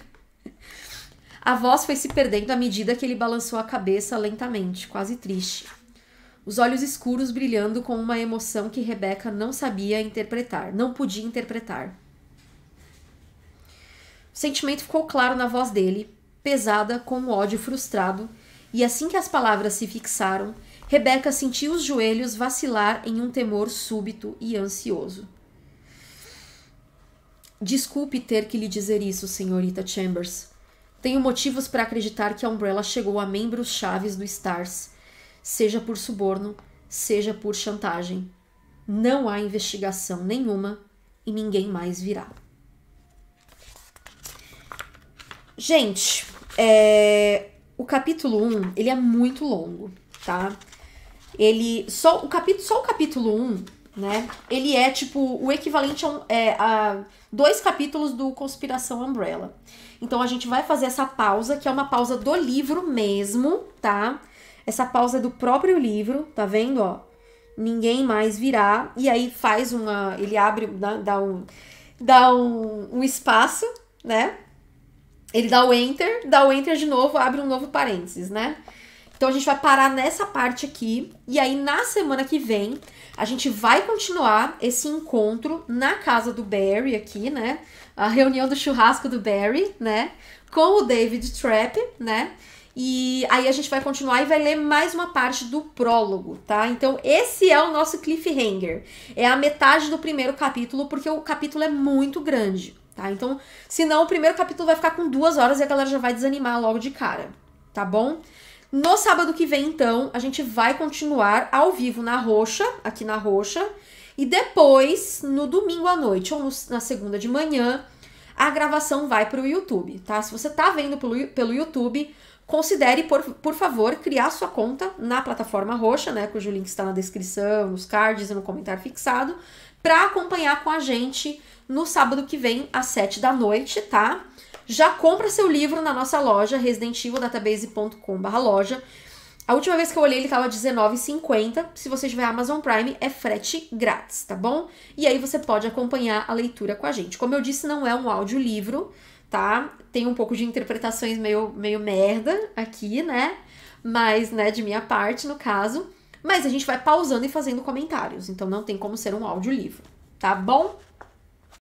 a voz foi se perdendo à medida que ele balançou a cabeça lentamente, quase triste os olhos escuros brilhando com uma emoção que Rebeca não sabia interpretar, não podia interpretar. O sentimento ficou claro na voz dele, pesada com o ódio frustrado, e assim que as palavras se fixaram, Rebeca sentiu os joelhos vacilar em um temor súbito e ansioso. Desculpe ter que lhe dizer isso, senhorita Chambers. Tenho motivos para acreditar que a Umbrella chegou a membros chaves do Stars seja por suborno, seja por chantagem. Não há investigação nenhuma e ninguém mais virá. Gente, é, o capítulo 1, ele é muito longo, tá? Ele só o capítulo, só o capítulo 1, né? Ele é tipo o equivalente a, é, a dois capítulos do Conspiração Umbrella. Então a gente vai fazer essa pausa, que é uma pausa do livro mesmo, tá? Essa pausa é do próprio livro, tá vendo, ó? Ninguém mais virá. E aí faz uma. Ele abre, dá, dá um. Dá um, um espaço, né? Ele dá o enter, dá o enter de novo, abre um novo parênteses, né? Então a gente vai parar nessa parte aqui e aí na semana que vem a gente vai continuar esse encontro na casa do Barry aqui, né? A reunião do churrasco do Barry, né? Com o David Trapp, né? E aí a gente vai continuar e vai ler mais uma parte do prólogo, tá? Então esse é o nosso cliffhanger. É a metade do primeiro capítulo, porque o capítulo é muito grande, tá? Então, senão o primeiro capítulo vai ficar com duas horas e a galera já vai desanimar logo de cara, tá bom? No sábado que vem, então, a gente vai continuar ao vivo na Roxa, aqui na Roxa, e depois, no domingo à noite ou no, na segunda de manhã, a gravação vai para o YouTube, tá? Se você tá vendo pelo, pelo YouTube, considere, por, por favor, criar sua conta na plataforma roxa, né, cujo link está na descrição, nos cards e no comentário fixado, para acompanhar com a gente no sábado que vem, às 7 da noite, tá? Já compra seu livro na nossa loja, residentevildatabase.com.br loja. A última vez que eu olhei ele estava R$19,50. Se você tiver Amazon Prime, é frete grátis, tá bom? E aí você pode acompanhar a leitura com a gente. Como eu disse, não é um audiolivro, tá? tem um pouco de interpretações meio, meio merda aqui, né? Mas, né, de minha parte, no caso. Mas a gente vai pausando e fazendo comentários, então não tem como ser um audiolivro, tá bom?